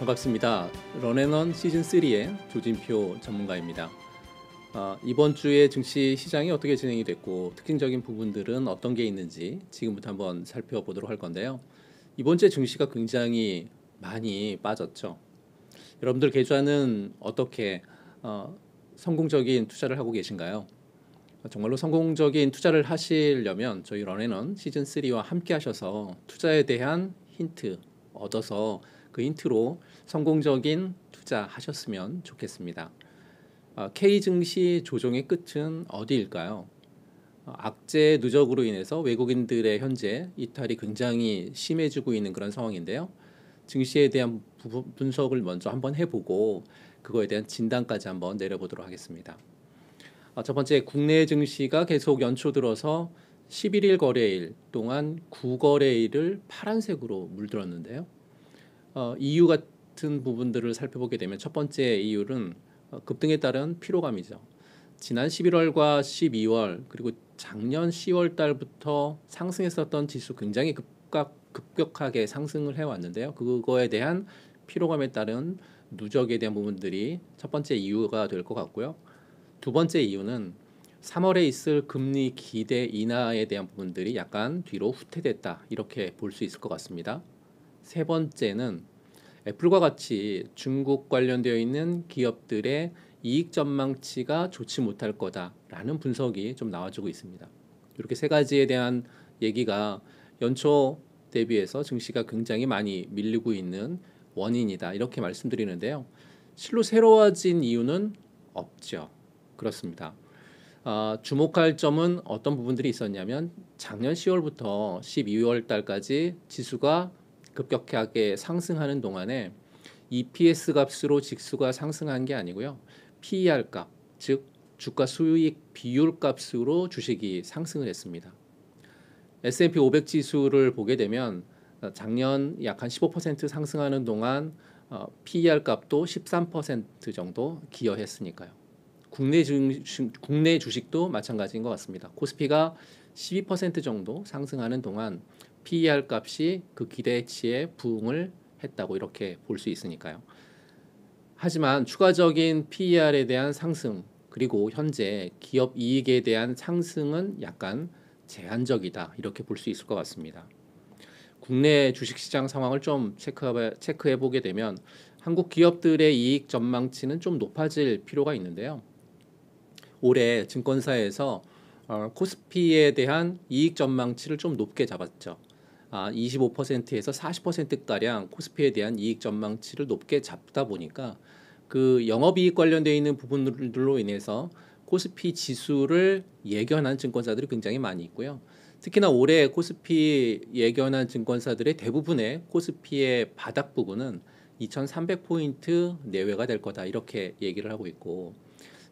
반갑습니다. 런앤원 시즌3의 조진표 전문가입니다. 아, 이번 주에 증시 시장이 어떻게 진행이 됐고 특징적인 부분들은 어떤 게 있는지 지금부터 한번 살펴보도록 할 건데요. 이번 주에 증시가 굉장히 많이 빠졌죠. 여러분들 계좌는 어떻게 어, 성공적인 투자를 하고 계신가요? 정말로 성공적인 투자를 하시려면 저희 런앤원 시즌3와 함께 하셔서 투자에 대한 힌트 얻어서 그 인트로 성공적인 투자하셨으면 좋겠습니다. 어, K 증시 조정의 끝은 어디일까요? 어, 악재 누적으로 인해서 외국인들의 현재 이탈이 굉장히 심해지고 있는 그런 상황인데요. 증시에 대한 분석을 먼저 한번 해보고 그거에 대한 진단까지 한번 내려보도록 하겠습니다. 어, 첫 번째 국내 증시가 계속 연초 들어서 11일 거래일 동안 구거래일을 파란색으로 물들었는데요. 어, 이유 같은 부분들을 살펴보게 되면 첫 번째 이유는 어, 급등에 따른 피로감이죠. 지난 11월과 12월 그리고 작년 10월 달부터 상승했었던 지수 굉장히 급각 급격하게 상승을 해왔는데요. 그거에 대한 피로감에 따른 누적에 대한 부분들이 첫 번째 이유가 될 것 같고요. 두 번째 이유는 3월에 있을 금리 기대 인하에 대한 부분들이 약간 뒤로 후퇴됐다 이렇게 볼 수 있을 것 같습니다. 세 번째는 애플과 같이 중국 관련되어 있는 기업들의 이익 전망치가 좋지 못할 거다라는 분석이 좀 나와주고 있습니다. 이렇게 세 가지에 대한 얘기가 연초 대비해서 증시가 굉장히 많이 밀리고 있는 원인이다 이렇게 말씀드리는데요. 실로 새로워진 이유는 없죠. 그렇습니다. 어, 주목할 점은 어떤 부분들이 있었냐면 작년 10월부터 12월 달까지 지수가 급격하게 상승하는 동안에 EPS 값으로 직수가 상승한 게 아니고요. PER 값, 즉 주가 수익 비율 값으로 주식이 상승을 했습니다. S&P 500 지수를 보게 되면 어, 작년 약한15% 상승하는 동안 어, PER 값도 13% 정도 기여했으니까요. 국내 주식, 국내 주식도 마찬가지인 것 같습니다. 코스피가 12% 정도 상승하는 동안 PER 값이 그 기대치에 부응을 했다고 이렇게 볼 수 있으니까요. 하지만 추가적인 PER에 대한 상승 그리고 현재 기업 이익에 대한 상승은 약간 제한적이다 이렇게 볼 수 있을 것 같습니다. 국내 주식시장 상황을 좀 체크해, 체크해 보게 되면 한국 기업들의 이익 전망치는 좀 높아질 필요가 있는데요. 올해 증권사에서 어, 코스피에 대한 이익 전망치를 좀 높게 잡았죠. 아, 25%에서 40% 가량 코스피에 대한 이익 전망치를 높게 잡다 보니까 그 영업이익 관련돼 있는 부분들로 인해서 코스피 지수를 예견한 증권사들이 굉장히 많이 있고요. 특히나 올해 코스피 예견한 증권사들의 대부분의 코스피의 바닥 부분은 2,300포인트 내외가 될 거다 이렇게 얘기를 하고 있고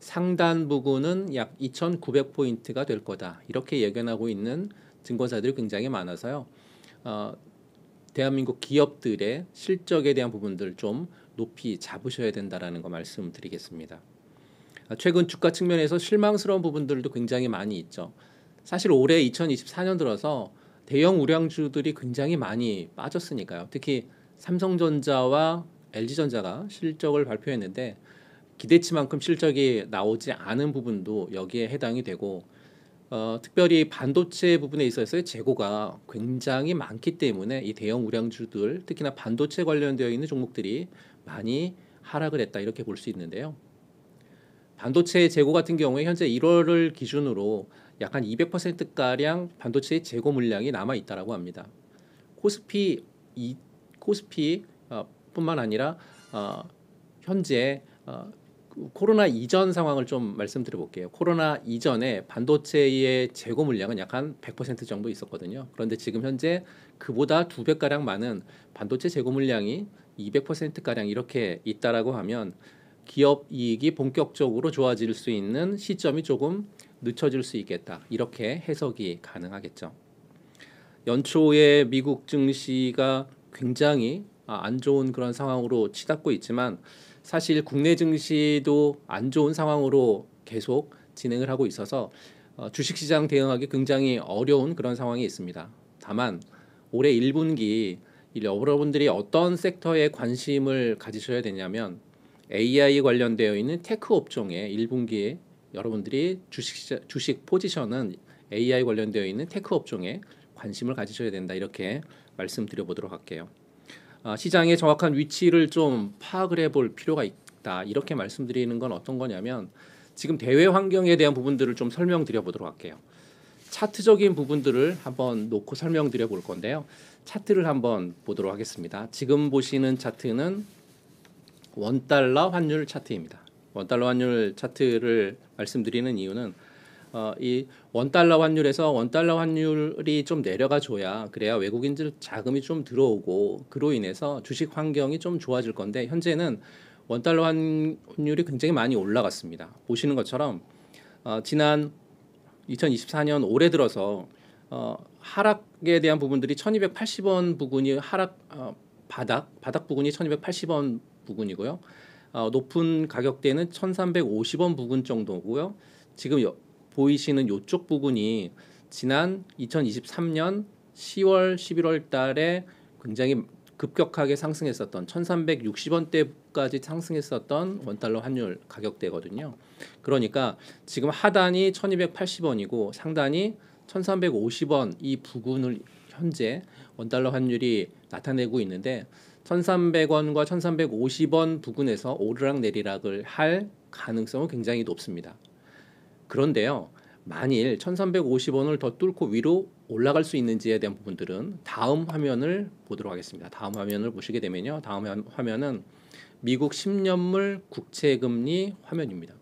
상단 부분은 약 2,900포인트가 될 거다 이렇게 예견하고 있는 증권사들이 굉장히 많아서요. 어, 대한민국 기업들의 실적에 대한 부분들 좀 높이 잡으셔야 된다라는 거 말씀드리겠습니다. 아, 최근 주가 측면에서 실망스러운 부분들도 굉장히 많이 있죠. 사실 올해 2024년 들어서 대형 우량주들이 굉장히 많이 빠졌으니까요. 특히 삼성전자와 LG전자가 실적을 발표했는데 기대치만큼 실적이 나오지 않은 부분도 여기에 해당이 되고 어, 특별히 반도체 부분에 있어서의 재고가 굉장히 많기 때문에 이 대형 우량주들 특히나 반도체 관련되어 있는 종목들이 많이 하락을 했다 이렇게 볼 수 있는데요. 반도체 재고 같은 경우에 현재 1월을 기준으로 약한200% 가량 반도체 재고 물량이 남아 있다라고 합니다. 코스피 이, 코스피 어, 뿐만 아니라 어, 현재 어, 코로나 이전 상황을 좀 말씀드려 볼게요. 코로나 이전에 반도체의 재고 물량은 약 한 100% 정도 있었거든요. 그런데 지금 현재 그보다 두배 가량 많은 반도체 재고 물량이 200% 가량 이렇게 있다라고 하면 기업 이익이 본격적으로 좋아질 수 있는 시점이 조금 늦춰질 수 있겠다. 이렇게 해석이 가능하겠죠. 연초에 미국 증시가 굉장히 아, 안 좋은 그런 상황으로 치닫고 있지만 사실 국내 증시도 안 좋은 상황으로 계속 진행을 하고 있어서 어, 주식시장 대응하기 굉장히 어려운 그런 상황이 있습니다. 다만 올해 1분기 여러분들이 어떤 섹터에 관심을 가지셔야 되냐면 AI 관련되어 있는 테크 업종의 1분기에 여러분들이 주식 주식 포지션은 AI 관련되어 있는 테크 업종에 관심을 가지셔야 된다 이렇게 말씀드려 보도록 할게요. 어, 시장의 정확한 위치를 좀 파악을 해볼 필요가 있다. 이렇게 말씀드리는 건 어떤 거냐면 지금 대외 환경에 대한 부분들을 좀 설명드려 보도록 할게요. 차트적인 부분들을 한번 놓고 설명드려 볼 건데요. 차트를 한번 보도록 하겠습니다. 지금 보시는 차트는 원달러 환율 차트입니다. 원달러 환율 차트를 말씀드리는 이유는 어, 이 원달러 환율에서 원달러 환율이 좀 내려가 줘야 그래야 외국인들 자금이 좀 들어오고 그로 인해서 주식 환경이 좀 좋아질 건데 현재는 원달러 환율이 굉장히 많이 올라갔습니다. 보시는 것처럼 어, 지난 2024년 올해 들어서 어, 하락에 대한 부분들이 1280원 부근이 하락 어, 바닥 바닥 부근이 1280원 부근이고요. 어, 높은 가격대는 1350원 부근 정도고요. 지금 여, 보이시는 이쪽 부분이 지난 2023년 10월, 11월 달에 굉장히 급격하게 상승했었던 1360원대까지 상승했었던 원달러 환율 가격대거든요. 그러니까 지금 하단이 1280원이고 상단이 1350원 이 부근을 현재 원달러 환율이 나타내고 있는데 1300원과 1350원 부근에서 오르락 내리락을 할 가능성은 굉장히 높습니다. 그런데요. 만일 1350원을 더 뚫고 위로 올라갈 수 있는지에 대한 부분들은 다음 화면을 보도록 하겠습니다. 다음 화면을 보시게 되면요. 다음 화면은 미국 10년물 국채금리 화면입니다.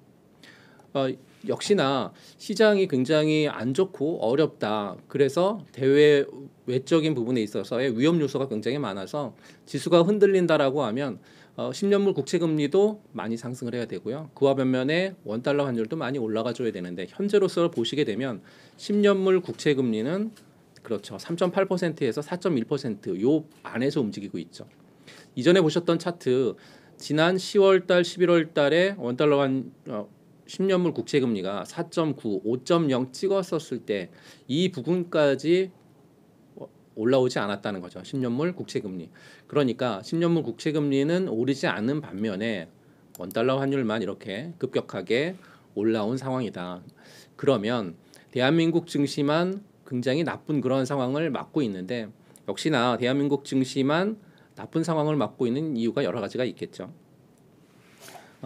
어, 역시나 시장이 굉장히 안 좋고 어렵다. 그래서 대외 외적인 부분에 있어서의 위험 요소가 굉장히 많아서 지수가 흔들린다라고 하면 어, 10년물 국채 금리도 많이 상승을 해야 되고요. 그와 반면에 원달러 환율도 많이 올라가 줘야 되는데 현재로서 보시게 되면 10년물 국채 금리는 그렇죠. 3.8%에서 4.1%요 안에서 움직이고 있죠. 이전에 보셨던 차트 지난 10월 달, 11월 달에 원달러 환 어, 10년물 국채 금리가 4.9, 5.0 찍었었을 때 이 부분까지 올라오지 않았다는 거죠. 10년물 국채 금리. 그러니까 10년물 국채 금리는 오르지 않은 반면에 원달러 환율만 이렇게 급격하게 올라온 상황이다. 그러면 대한민국 증시만 굉장히 나쁜 그런 상황을 맞고 있는데 역시나 대한민국 증시만 나쁜 상황을 맞고 있는 이유가 여러 가지가 있겠죠.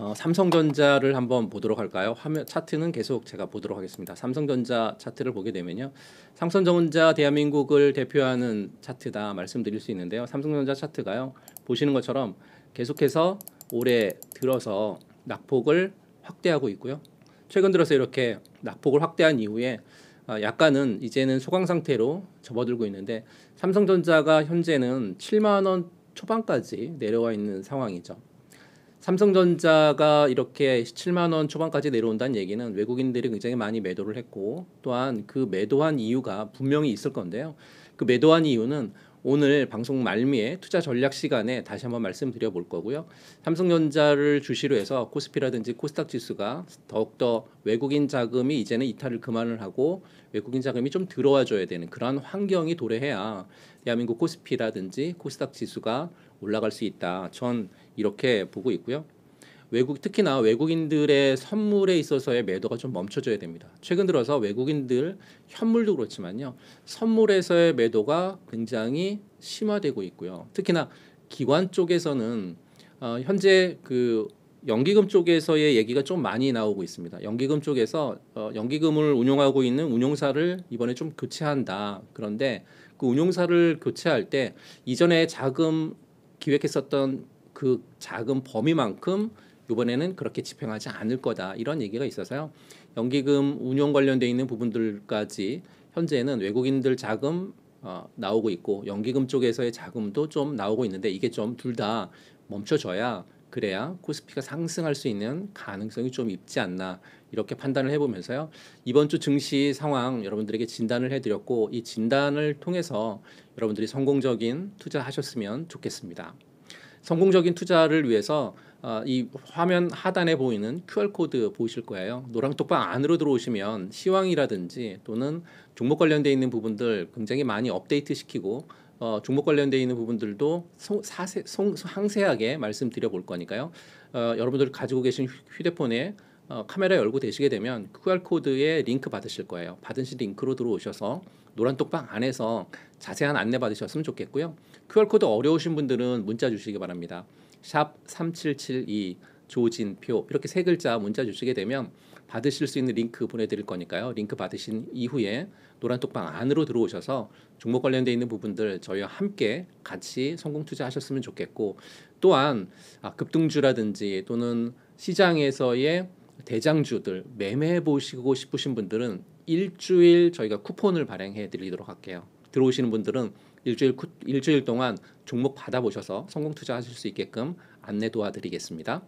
어, 삼성전자를 한번 보도록 할까요? 화면 차트는 계속 제가 보도록 하겠습니다. 삼성전자 차트를 보게 되면요. 삼성전자 대한민국을 대표하는 차트다 말씀드릴 수 있는데요. 삼성전자 차트가요. 보시는 것처럼 계속해서 올해 들어서 낙폭을 확대하고 있고요. 최근 들어서 이렇게 낙폭을 확대한 이후에 어, 약간은 이제는 소강 상태로 접어들고 있는데 삼성전자가 현재는 7만 원 초반까지 내려와 있는 상황이죠. 삼성전자가 이렇게 17만 원 초반까지 내려온다는 얘기는 외국인들이 굉장히 많이 매도를 했고 또한 그 매도한 이유가 분명히 있을 건데요. 그 매도한 이유는 오늘 방송 말미에 투자 전략 시간에 다시 한번 말씀드려 볼 거고요. 삼성전자를 주시로 해서 코스피라든지 코스닥 지수가 더욱더 외국인 자금이 이제는 이탈을 그만을 하고 외국인 자금이 좀 들어와 줘야 되는 그러한 환경이 도래해야 대한민국 코스피라든지 코스닥 지수가 올라갈 수 있다. 전 이렇게 보고 있고요. 외국 특히나 외국인들의 선물에 있어서의 매도가 좀 멈춰져야 됩니다. 최근 들어서 외국인들 현물도 그렇지만요. 선물에서의 매도가 굉장히 심화되고 있고요. 특히나 기관 쪽에서는 어, 현재 그 연기금 쪽에서의 얘기가 좀 많이 나오고 있습니다. 연기금 쪽에서 어, 연기금을 운용하고 있는 운용사를 이번에 좀 교체한다. 그런데 그 운용사를 교체할 때 이전에 자금 기획했었던 그 작은 범위만큼 이번에는 그렇게 집행하지 않을 거다 이런 얘기가 있어서요. 연기금 운용 관련돼 있는 부분들까지 현재는 외국인들 자금 어, 나오고 있고 연기금 쪽에서의 자금도 좀 나오고 있는데 이게 좀 둘 다 멈춰져야 그래야 코스피가 상승할 수 있는 가능성이 좀 있지 않나 이렇게 판단을 해보면서요 이번 주 증시 상황 여러분들에게 진단을 해드렸고 이 진단을 통해서 여러분들이 성공적인 투자하셨으면 좋겠습니다. 성공적인 투자를 위해서 어, 이 화면 하단에 보이는 QR 코드 보이실 거예요. 노랑톡방 안으로 들어오시면 시황이라든지 또는 종목 관련돼 있는 부분들 굉장히 많이 업데이트 시키고 어, 종목 관련돼 있는 부분들도 소, 사세, 소, 상세하게 말씀드려 볼 거니까요. 어, 여러분들 가지고 계신 휴대폰에 어, 카메라 열고 되시게 되면 QR코드에 링크 받으실 거예요. 받으신 링크로 들어오셔서 노란 톡방 안에서 자세한 안내 받으셨으면 좋겠고요. QR코드 어려우신 분들은 문자 주시기 바랍니다. 샵 3772 조진표 이렇게 세 글자 문자 주시게 되면 받으실 수 있는 링크 보내드릴 거니까요. 링크 받으신 이후에 노란톡방 안으로 들어오셔서 종목 관련돼 있는 부분들 저희와 함께 같이 성공 투자하셨으면 좋겠고 또한 아, 급등주라든지 또는 시장에서의 대장주들 매매해 보시고 싶으신 분들은 일주일 저희가 쿠폰을 발행해 드리도록 할게요. 들어오시는 분들은 일주일 일주일 동안 종목 받아보셔서 성공 투자하실 수 있게끔 안내 도와드리겠습니다.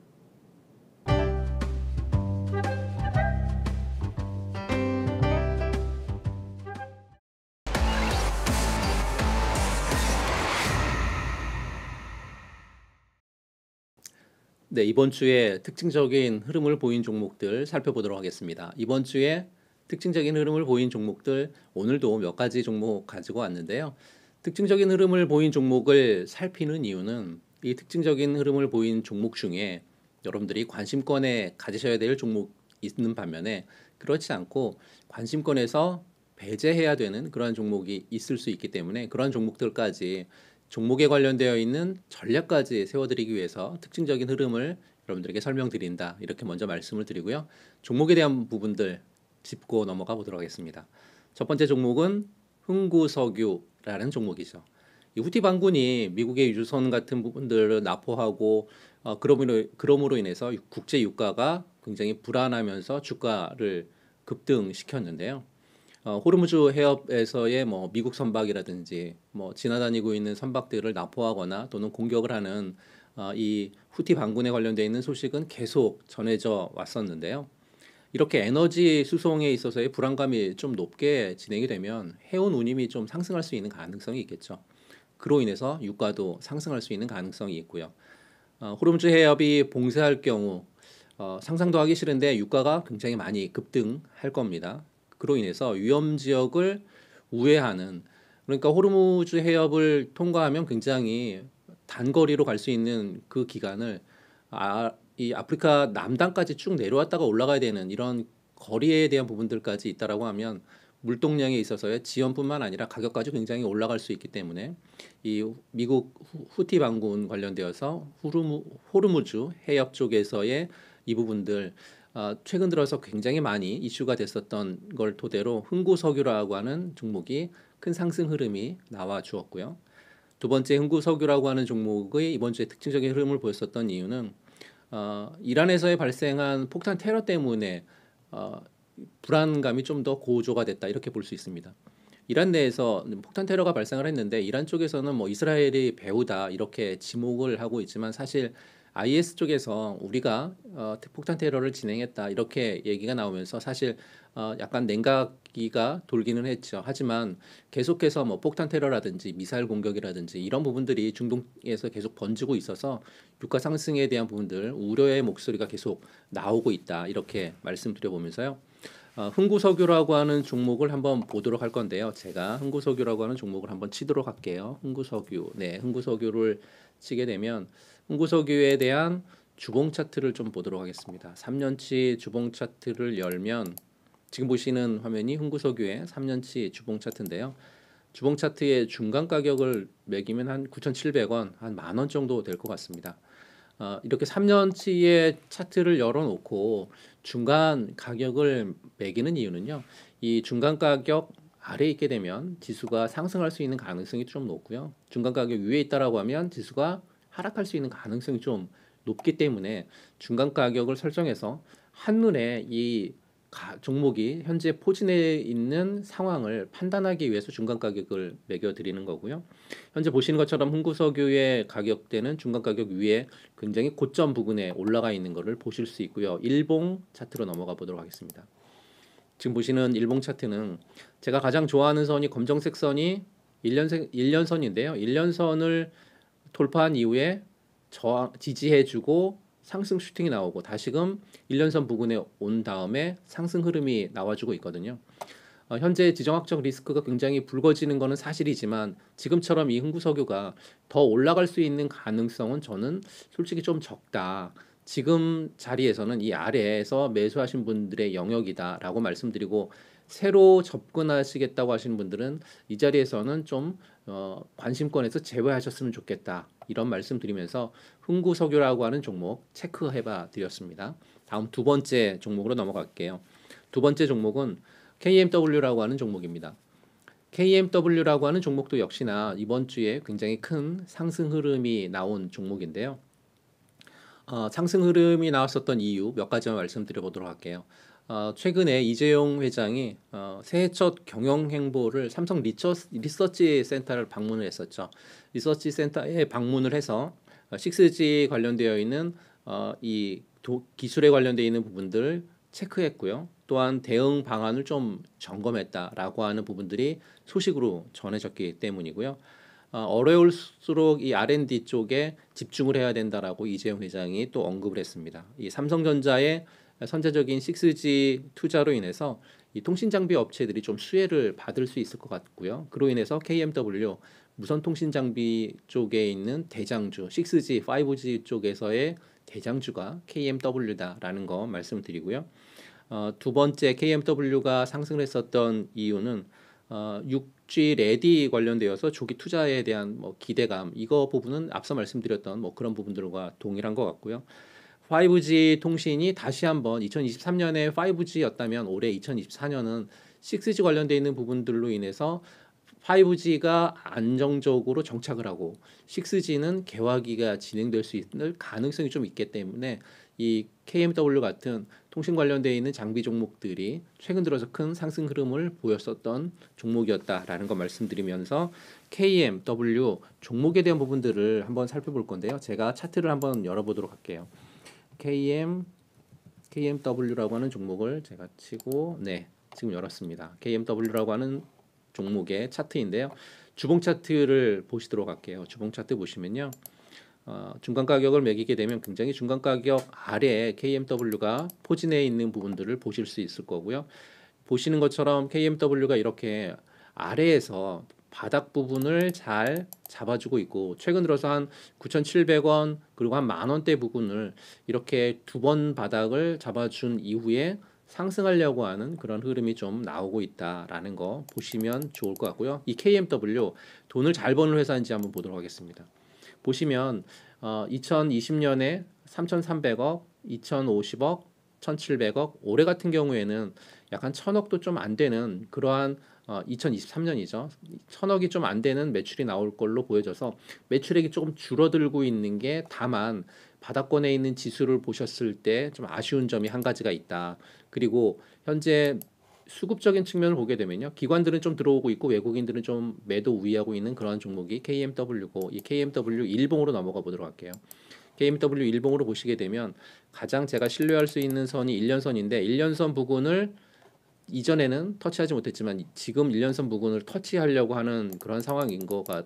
네, 이번 주에 특징적인 흐름을 보인 종목들 살펴보도록 하겠습니다. 이번 주에 특징적인 흐름을 보인 종목들 오늘도 몇 가지 종목 가지고 왔는데요. 특징적인 흐름을 보인 종목을 살피는 이유는 이 특징적인 흐름을 보인 종목 중에 여러분들이 관심권에 가지셔야 될 종목 있는 반면에 그렇지 않고 관심권에서 배제해야 되는 그러한 종목이 있을 수 있기 때문에 그러한 종목들까지 종목에 관련되어 있는 전략까지 세워드리기 위해서 특징적인 흐름을 여러분들에게 설명드린다 이렇게 먼저 말씀을 드리고요 종목에 대한 부분들 짚고 넘어가 보도록 하겠습니다. 첫 번째 종목은 흥구석유라는 종목이죠. 이 후티 반군이 미국의 유조선 같은 부분들을 납포하고 어, 그럼으로, 그럼으로 인해서 국제 유가가 굉장히 불안하면서 주가를 급등시켰는데요. 어, 호르무즈 해협에서의 뭐 미국 선박이라든지 뭐 지나다니고 있는 선박들을 납포하거나 또는 공격을 하는 어, 이 후티 반군에 관련되어 있는 소식은 계속 전해져 왔었는데요. 이렇게 에너지 수송에 있어서의 불안감이 좀 높게 진행이 되면 해운 운임이 좀 상승할 수 있는 가능성이 있겠죠. 그로 인해서 유가도 상승할 수 있는 가능성이 있고요. 어, 호름주 해협이 봉쇄할 경우 어, 상상도 하기 싫은데 유가가 굉장히 많이 급등할 겁니다. 그로 인해서 위험 지역을 우회하는 그러니까 호르무즈 해협을 통과하면 굉장히 단거리로 갈 수 있는 그 기간을 아, 이 아프리카 남단까지 쭉 내려왔다가 올라가야 되는 이런 거리에 대한 부분들까지 있다라고 하면 물동량에 있어서의 지연뿐만 아니라 가격까지 굉장히 올라갈 수 있기 때문에 이 미국 후티 반군 관련되어서 후르무, 호르무즈 해협 쪽에서의 이 부분들 어, 최근 들어서 굉장히 많이 이슈가 됐었던 걸 토대로 흥구석유라고 하는 종목이 큰 상승 흐름이 나와 주었고요. 두 번째 흥구석유라고 하는 종목의 이번 주에 특징적인 흐름을 보였었던 이유는 어, 이란에서의 발생한 폭탄 테러 때문에 어, 불안감이 좀 더 고조가 됐다 이렇게 볼 수 있습니다. 이란 내에서 폭탄 테러가 발생을 했는데 이란 쪽에서는 뭐 이스라엘이 배우다 이렇게 지목을 하고 있지만 사실 IS 쪽에서 우리가 어, 폭탄 테러를 진행했다 이렇게 얘기가 나오면서 사실 어, 약간 냉각기가 돌기는 했죠. 하지만 계속해서 뭐 폭탄 테러라든지 미사일 공격이라든지 이런 부분들이 중동에서 계속 번지고 있어서 유가 상승에 대한 부분들 우려의 목소리가 계속 나오고 있다 이렇게 말씀드려 보면서요. 어, 흥구석유라고 하는 종목을 한번 보도록 할 건데요. 제가 흥구석유라고 하는 종목을 한번 치도록 할게요. 흥구석유, 네, 흥구석유를 치게 되면 흥구석유에 대한 주봉 차트를 좀 보도록 하겠습니다. 3년치 주봉 차트를 열면 지금 보시는 화면이 흥구석유의 3년치 주봉 차트인데요. 주봉 차트의 중간 가격을 매기면 한 9,700원, 한만원 정도 될 것 같습니다. 어, 이렇게 3년치의 차트를 열어놓고 중간 가격을 매기는 이유는요. 이 중간 가격 아래 에 있게 되면 지수가 상승할 수 있는 가능성이 좀 높고요. 중간 가격 위에 있다라고 하면 지수가 하락할 수 있는 가능성이 좀 높기 때문에 중간 가격을 설정해서 한눈에 이 가, 종목이 현재 포진해 있는 상황을 판단하기 위해서 중간 가격을 매겨 드리는 거고요. 현재 보시는 것처럼 흥구석유의 가격대는 중간 가격 위에 굉장히 고점 부근에 올라가 있는 것을 보실 수 있고요. 일봉 차트로 넘어가 보도록 하겠습니다. 지금 보시는 일봉 차트는 제가 가장 좋아하는 선이 검정색 선이 일년 1년선인데요. 일년선을 돌파한 이후에 저항 지지해주고 상승 슈팅이 나오고 다시금 1년선 부근에 온 다음에 상승 흐름이 나와주고 있거든요. 어, 현재 지정학적 리스크가 굉장히 불거지는 것은 사실이지만 지금처럼 이 흥구석유가 더 올라갈 수 있는 가능성은 저는 솔직히 좀 적다. 지금 자리에서는 이 아래에서 매수하신 분들의 영역이다라고 말씀드리고 새로 접근하시겠다고 하시는 분들은 이 자리에서는 좀 어, 관심권에서 제외하셨으면 좋겠다 이런 말씀드리면서 흥구석유라고 하는 종목 체크해봐 드렸습니다. 다음 두 번째 종목으로 넘어갈게요. 두 번째 종목은 KMW라고 하는 종목입니다. KMW라고 하는 종목도 역시나 이번 주에 굉장히 큰 상승 흐름이 나온 종목인데요. 어, 상승 흐름이 나왔었던 이유 몇 가지만 말씀드려 보도록 할게요. 어, 최근에 이재용 회장이 어, 새해 첫 경영 행보를 삼성 리처, 리서치 센터를 방문을 했었죠. 리서치 센터에 방문을 해서 6G 어, 관련되어 있는 어, 이 도, 기술에 관련되어 있는 부분들 체크했고요. 또한 대응 방안을 좀 점검했다라고 하는 부분들이 소식으로 전해졌기 때문이고요. 어, 어려울수록 이 R&D 쪽에 집중을 해야 된다라고 이재용 회장이 또 언급을 했습니다. 이 삼성전자의 선제적인 6G 투자로 인해서 이 통신 장비 업체들이 좀 수혜를 받을 수 있을 것 같고요. 그로 인해서 KMW 무선 통신 장비 쪽에 있는 대장주 6G, 5G 쪽에서의 대장주가 KMW다라는 거 말씀드리고요. 어, 두 번째 KMW가 상승했었던 이유는 어, 6G 레디 관련되어서 조기 투자에 대한 뭐 기대감 이거 부분은 앞서 말씀드렸던 뭐 그런 부분들과 동일한 것 같고요. 5G 통신이 다시 한번 2023년에 5G였다면 올해 2024년은 6G 관련돼 있는 부분들로 인해서 5G가 안정적으로 정착을 하고 6G는 개화기가 진행될 수있는 가능성이 좀 있기 때문에 이 KMW 같은 통신 관련돼 있는 장비 종목들이 최근 들어서 큰 상승 흐름을 보였었던 종목이었다라는 거 말씀드리면서 KMW 종목에 대한 부분들을 한번 살펴볼 건데요. 제가 차트를 한번 열어보도록 할게요. KM KMW라고 하는 종목을 제가 치고 네 지금 열었습니다. KMW라고 하는 종목의 차트인데요. 주봉 차트를 보시도록 할게요. 주봉 차트 보시면요. 어, 중간 가격을 매기게 되면 굉장히 중간 가격 아래에 KMW가 포진해 있는 부분들을 보실 수 있을 거고요. 보시는 것처럼 KMW가 이렇게 아래에서 바닥 부분을 잘 잡아주고 있고 최근 들어서 한 9,700원 그리고 한만 원대 부분을 이렇게 두 번 바닥을 잡아준 이후에 상승하려고 하는 그런 흐름이 좀 나오고 있다라는 거 보시면 좋을 것 같고요. 이 KMW 돈을 잘 버는 회사인지 한번 보도록 하겠습니다. 보시면 어, 2020년에 3,300억, 2,050억, 1,700억 올해 같은 경우에는 약한 천억도 좀 안 되는 그러한 어, 2023년이죠. 천억이 좀 안 되는 매출이 나올 걸로 보여져서 매출액이 조금 줄어들고 있는 게 다만 바닥권에 있는 지수를 보셨을 때 좀 아쉬운 점이 한 가지가 있다. 그리고 현재 수급적인 측면을 보게 되면요. 기관들은 좀 들어오고 있고 외국인들은 좀 매도 우위하고 있는 그러한 종목이 KMW고 이 KMW 일봉으로 넘어가 보도록 할게요. KMW 일봉으로 보시게 되면 가장 제가 신뢰할 수 있는 선이 1년선인데1년선 부근을 이전에는 터치하지 못했지만 지금 일년선 부근을 터치하려고 하는 그런 상황인 거가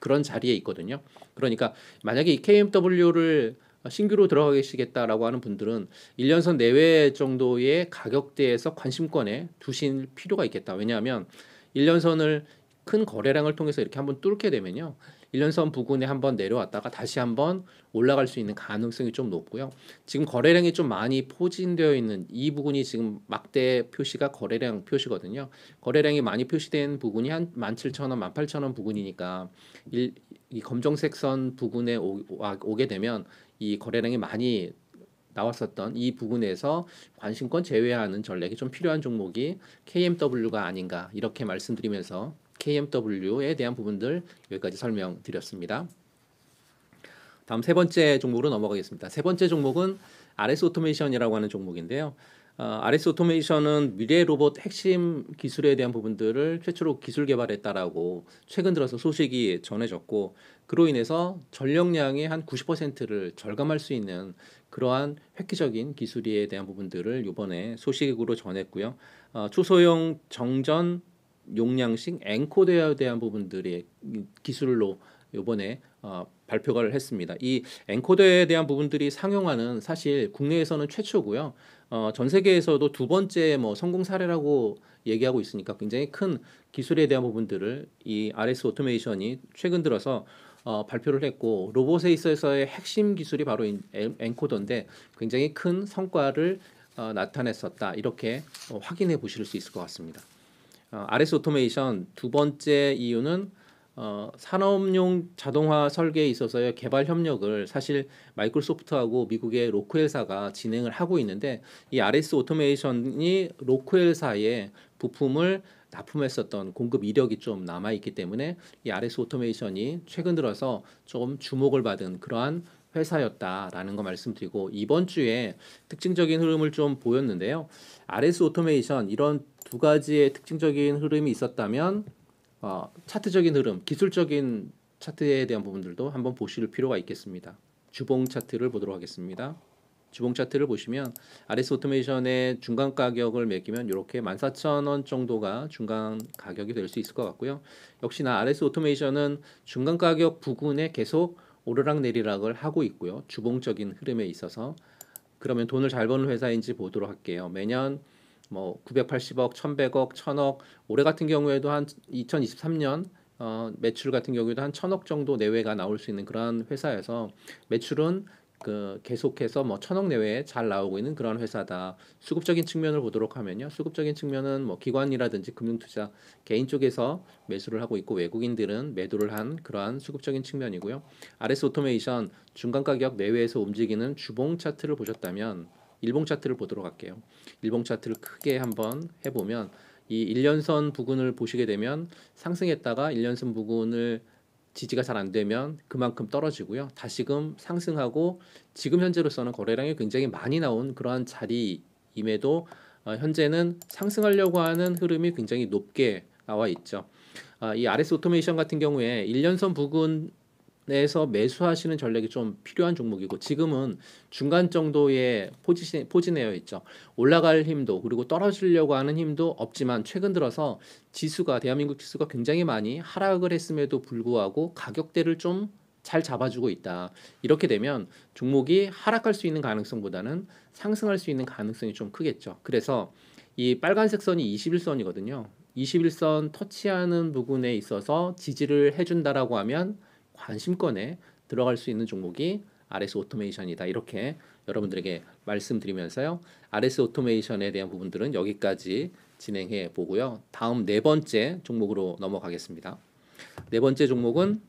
그런 자리에 있거든요. 그러니까 만약에 이 KMW를 신규로 들어가시겠다라고 계 하는 분들은 일년선 내외 정도의 가격대에서 관심권에 두실 필요가 있겠다. 왜냐하면 일년선을큰 거래량을 통해서 이렇게 한번 뚫게 되면요. 1년선 부근에 한번 내려왔다가 다시 한번 올라갈 수 있는 가능성이 좀 높고요. 지금 거래량이 좀 많이 포진되어 있는 이 부분이 지금 막대 표시가 거래량 표시거든요. 거래량이 많이 표시된 부분이 한 17,000원, 18,000원 부근이니까 일, 이 검정색 선 부근에 오, 오게 되면 이 거래량이 많이 나왔었던 이 부분에서 관심권 제외하는 전략이 좀 필요한 종목이 KMW가 아닌가 이렇게 말씀드리면서 KMW에 대한 부분들 여기까지 설명드렸습니다. 다음 세 번째 종목으로 넘어가겠습니다. 세 번째 종목은 RS 오토메이션이라고 하는 종목인데요. 어, RS 오토메이션은 미래 로봇 핵심 기술에 대한 부분들을 최초로 기술 개발했다라고 최근 들어서 소식이 전해졌고 그로 인해서 전력량의 한 90%를 절감할 수 있는 그러한 획기적인 기술에 대한 부분들을 이번에 소식으로 전했고요. 어, 초소형 정전 용량식 앵코드에 대한 부분들이 기술로 요번에 어, 발표를 했습니다. 이 앵코더에 대한 부분들이 상용화는 사실 국내에서는 최초고요. 어, 전 세계에서도 두 번째 뭐 성공 사례라고 얘기하고 있으니까 굉장히 큰 기술에 대한 부분들을 이 RS 오토메이션이 최근 들어서 어, 발표를 했고 로봇에 있어서의 핵심 기술이 바로 이코더인데 굉장히 큰 성과를 어, 나타냈었다 이렇게 어, 확인해 보실 수 있을 것 같습니다. 어, RS 오토메이션 두 번째 이유는 어, 산업용 자동화 설계에 있어서의 개발 협력을 사실 마이크로소프트하고 미국의 로크엘사가 진행을 하고 있는데 이 RS 오토메이션이 로크엘사의 부품을 납품했었던 공급 이력이 좀 남아 있기 때문에 이 RS 오토메이션이 최근 들어서 조금 주목을 받은 그러한 회사였다라는 거 말씀드리고 이번 주에 특징적인 흐름을 좀 보였는데요. RS 오토메이션 이런 두 가지의 특징적인 흐름이 있었다면 어, 차트적인 흐름, 기술적인 차트에 대한 부분들도 한번 보실 필요가 있겠습니다. 주봉 차트를 보도록 하겠습니다. 주봉 차트를 보시면 RS 오토메이션의 중간 가격을 매기면 이렇게 14,000원 정도가 중간 가격이 될 수 있을 것 같고요. 역시나 RS 오토메이션은 중간 가격 부근에 계속 오르락 내리락을 하고 있고요. 주봉적인 흐름에 있어서 그러면 돈을 잘 버는 회사인지 보도록 할게요. 매년 뭐 980억, 1100억, 1000억 올해 같은 경우에도 한 2023년 어, 매출 같은 경우에도 한 1000억 정도 내외가 나올 수 있는 그런 회사에서 매출은 그 계속해서 뭐 천억 내외에 잘 나오고 있는 그런 회사다. 수급적인 측면을 보도록 하면요. 수급적인 측면은 뭐 기관이라든지 금융투자 개인 쪽에서 매수를 하고 있고 외국인들은 매도를 한 그러한 수급적인 측면이고요. RS 오토메이션 중간 가격 내외에서 움직이는 주봉 차트를 보셨다면 일봉 차트를 보도록 할게요. 일봉 차트를 크게 한번 해보면 이 1년선 부근을 보시게 되면 상승했다가 1년선 부근을 지지가 잘 안 되면 그만큼 떨어지고요. 다시금 상승하고 지금 현재로서는 거래량이 굉장히 많이 나온 그러한 자리임에도 어, 현재는 상승하려고 하는 흐름이 굉장히 높게 나와 있죠. 아, 이 RS 오토메이션 같은 경우에 1년선 부근 내에서 매수하시는 전략이 좀 필요한 종목이고 지금은 중간 정도의 포지션 포진해어 있죠. 올라갈 힘도 그리고 떨어지려고 하는 힘도 없지만 최근 들어서 지수가 대한민국 지수가 굉장히 많이 하락을 했음에도 불구하고 가격대를 좀 잘 잡아주고 있다. 이렇게 되면 종목이 하락할 수 있는 가능성보다는 상승할 수 있는 가능성이 좀 크겠죠. 그래서 이 빨간색 선이 21선이거든요. 21선 터치하는 부분에 있어서 지지를 해준다라고 하면 관심권에 들어갈 수 있는 종목이 RS 오토메이션이다. 이렇게 여러분들에게 말씀드리면서요. RS 오토메이션에 대한 부분들은 여기까지 진행해 보고요. 다음 네 번째 종목으로 넘어가겠습니다. 네 번째 종목은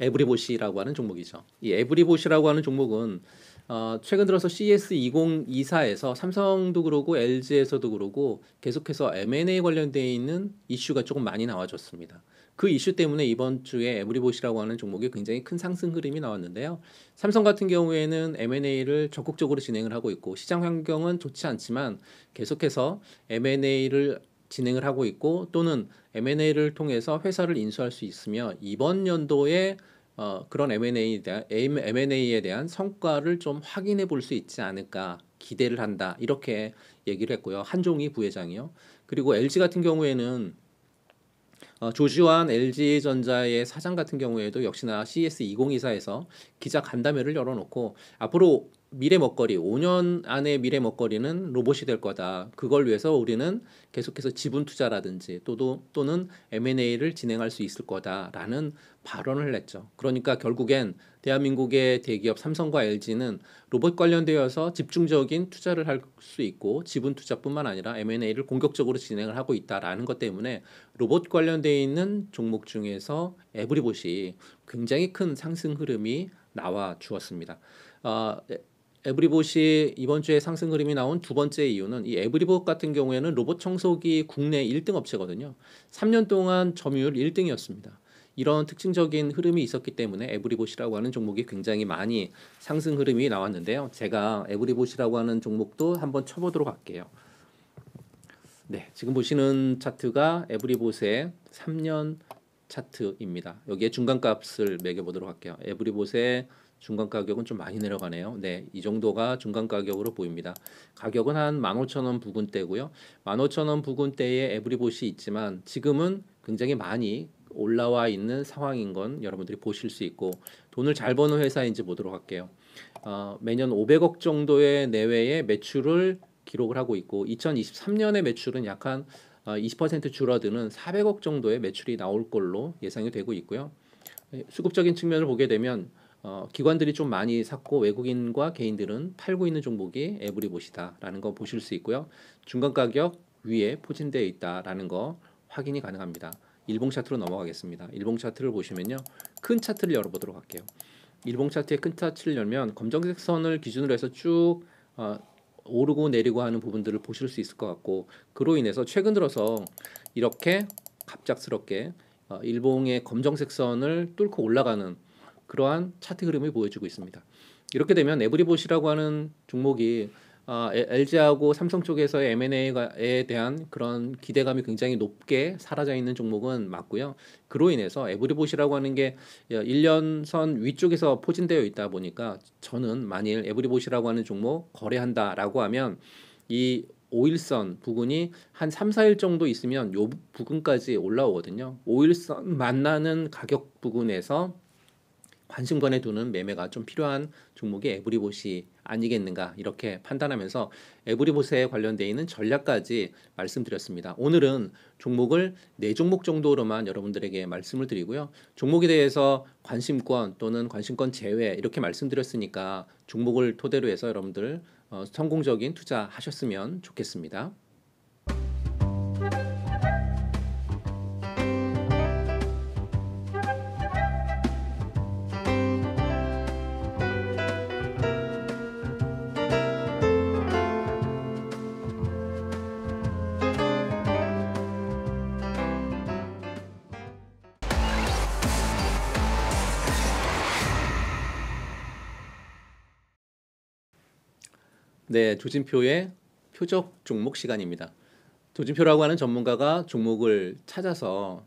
에브리봇이라고 하는 종목이죠. 이에브리봇이라고 하는 종목은 어, 최근 들어서 c s 2024에서 삼성도 그러고 LG에서도 그러고 계속해서 M&A 관련되어 있는 이슈가 조금 많이 나와줬습니다. 그 이슈 때문에 이번 주에 에브리봇이라고 하는 종목이 굉장히 큰 상승 흐름이 나왔는데요. 삼성 같은 경우에는 M&A를 적극적으로 진행을 하고 있고 시장 환경은 좋지 않지만 계속해서 M&A를 진행을 하고 있고 또는 M&A를 통해서 회사를 인수할 수 있으며 이번 연도에 어, 그런 M&A에 대한, M&A에 대한 성과를 좀 확인해 볼 수 있지 않을까 기대를 한다 이렇게 얘기를 했고요 한종희 부회장이요 그리고 LG 같은 경우에는 어, 조지완 LG전자의 사장 같은 경우에도 역시나 c s 2024에서 기자 간담회를 열어놓고 앞으로 미래 먹거리 5년 안에 미래 먹거리는 로봇이 될 거다. 그걸 위해서 우리는 계속해서 지분 투자라든지 또도 또는 M&A를 진행할 수 있을 거다라는 발언을 했죠. 그러니까 결국엔 대한민국의 대기업 삼성과 LG는 로봇 관련되어서 집중적인 투자를 할 수 있고 지분 투자뿐만 아니라 M&A를 공격적으로 진행을 하고 있다라는 것 때문에 로봇 관련돼 있는 종목 중에서 에브리봇이 굉장히 큰 상승 흐름이 나와 주었습니다. 어, 에브리봇이 이번 주에 상승 흐름이 나온 두 번째 이유는 이 에브리봇 같은 경우에는 로봇 청소기 국내 1등 업체거든요. 3년 동안 점유율 1등이었습니다. 이런 특징적인 흐름이 있었기 때문에 에브리봇이라고 하는 종목이 굉장히 많이 상승 흐름이 나왔는데요. 제가 에브리봇이라고 하는 종목도 한번 쳐보도록 할게요. 네, 지금 보시는 차트가 에브리봇의 3년 차트입니다. 여기에 중간값을 매겨보도록 할게요. 에브리봇의 중간 가격은 좀 많이 내려가네요. 네, 이 정도가 중간 가격으로 보입니다. 가격은 한 15,000원 부근대고요. 15,000원 부근대에 에브리봇이 있지만 지금은 굉장히 많이 올라와 있는 상황인 건 여러분들이 보실 수 있고 돈을 잘 버는 회사인지 보도록 할게요. 어, 매년 500억 정도의 내외의 매출을 기록을 하고 있고 2023년의 매출은 약한 20% 어, 줄어드는 400억 정도의 매출이 나올 걸로 예상이 되고 있고요. 예, 수급적인 측면을 보게 되면 어, 기관들이 좀 많이 샀고 외국인과 개인들은 팔고 있는 종목이 에브리봇이다라는 거 보실 수 있고요. 중간 가격 위에 포진되어 있다라는 거 확인이 가능합니다. 일봉 차트로 넘어가겠습니다. 일봉 차트를 보시면요. 큰 차트를 열어보도록 할게요. 일봉 차트의 큰 차트를 열면 검정색 선을 기준으로 해서 쭉 어, 오르고 내리고 하는 부분들을 보실 수 있을 것 같고 그로 인해서 최근 들어서 이렇게 갑작스럽게 어, 일봉의 검정색 선을 뚫고 올라가는 그러한 차트 흐름을 보여주고 있습니다. 이렇게 되면 에브리봇이라고 하는 종목이 아, LG하고 삼성 쪽에서의 M&A에 대한 그런 기대감이 굉장히 높게 사라져 있는 종목은 맞고요. 그로 인해서 에브리봇이라고 하는 게 1년 선 위쪽에서 포진되어 있다 보니까 저는 만일 에브리봇이라고 하는 종목 거래한다라고 하면 이 5일선 부근이 한 3, 4일 정도 있으면 요 부근까지 올라오거든요. 5일선 만나는 가격 부근에서 관심권에 두는 매매가 좀 필요한 종목이 에브리봇이 아니겠는가 이렇게 판단하면서 에브리봇에 관련돼 있는 전략까지 말씀드렸습니다. 오늘은 종목을 네 종목 정도로만 여러분들에게 말씀을 드리고요. 종목에 대해서 관심권 또는 관심권 제외 이렇게 말씀드렸으니까 종목을 토대로 해서 여러분들 어, 성공적인 투자하셨으면 좋겠습니다. 네, 조진표의 표적 종목 시간입니다. 조진표라고 하는 전문가가 종목을 찾아서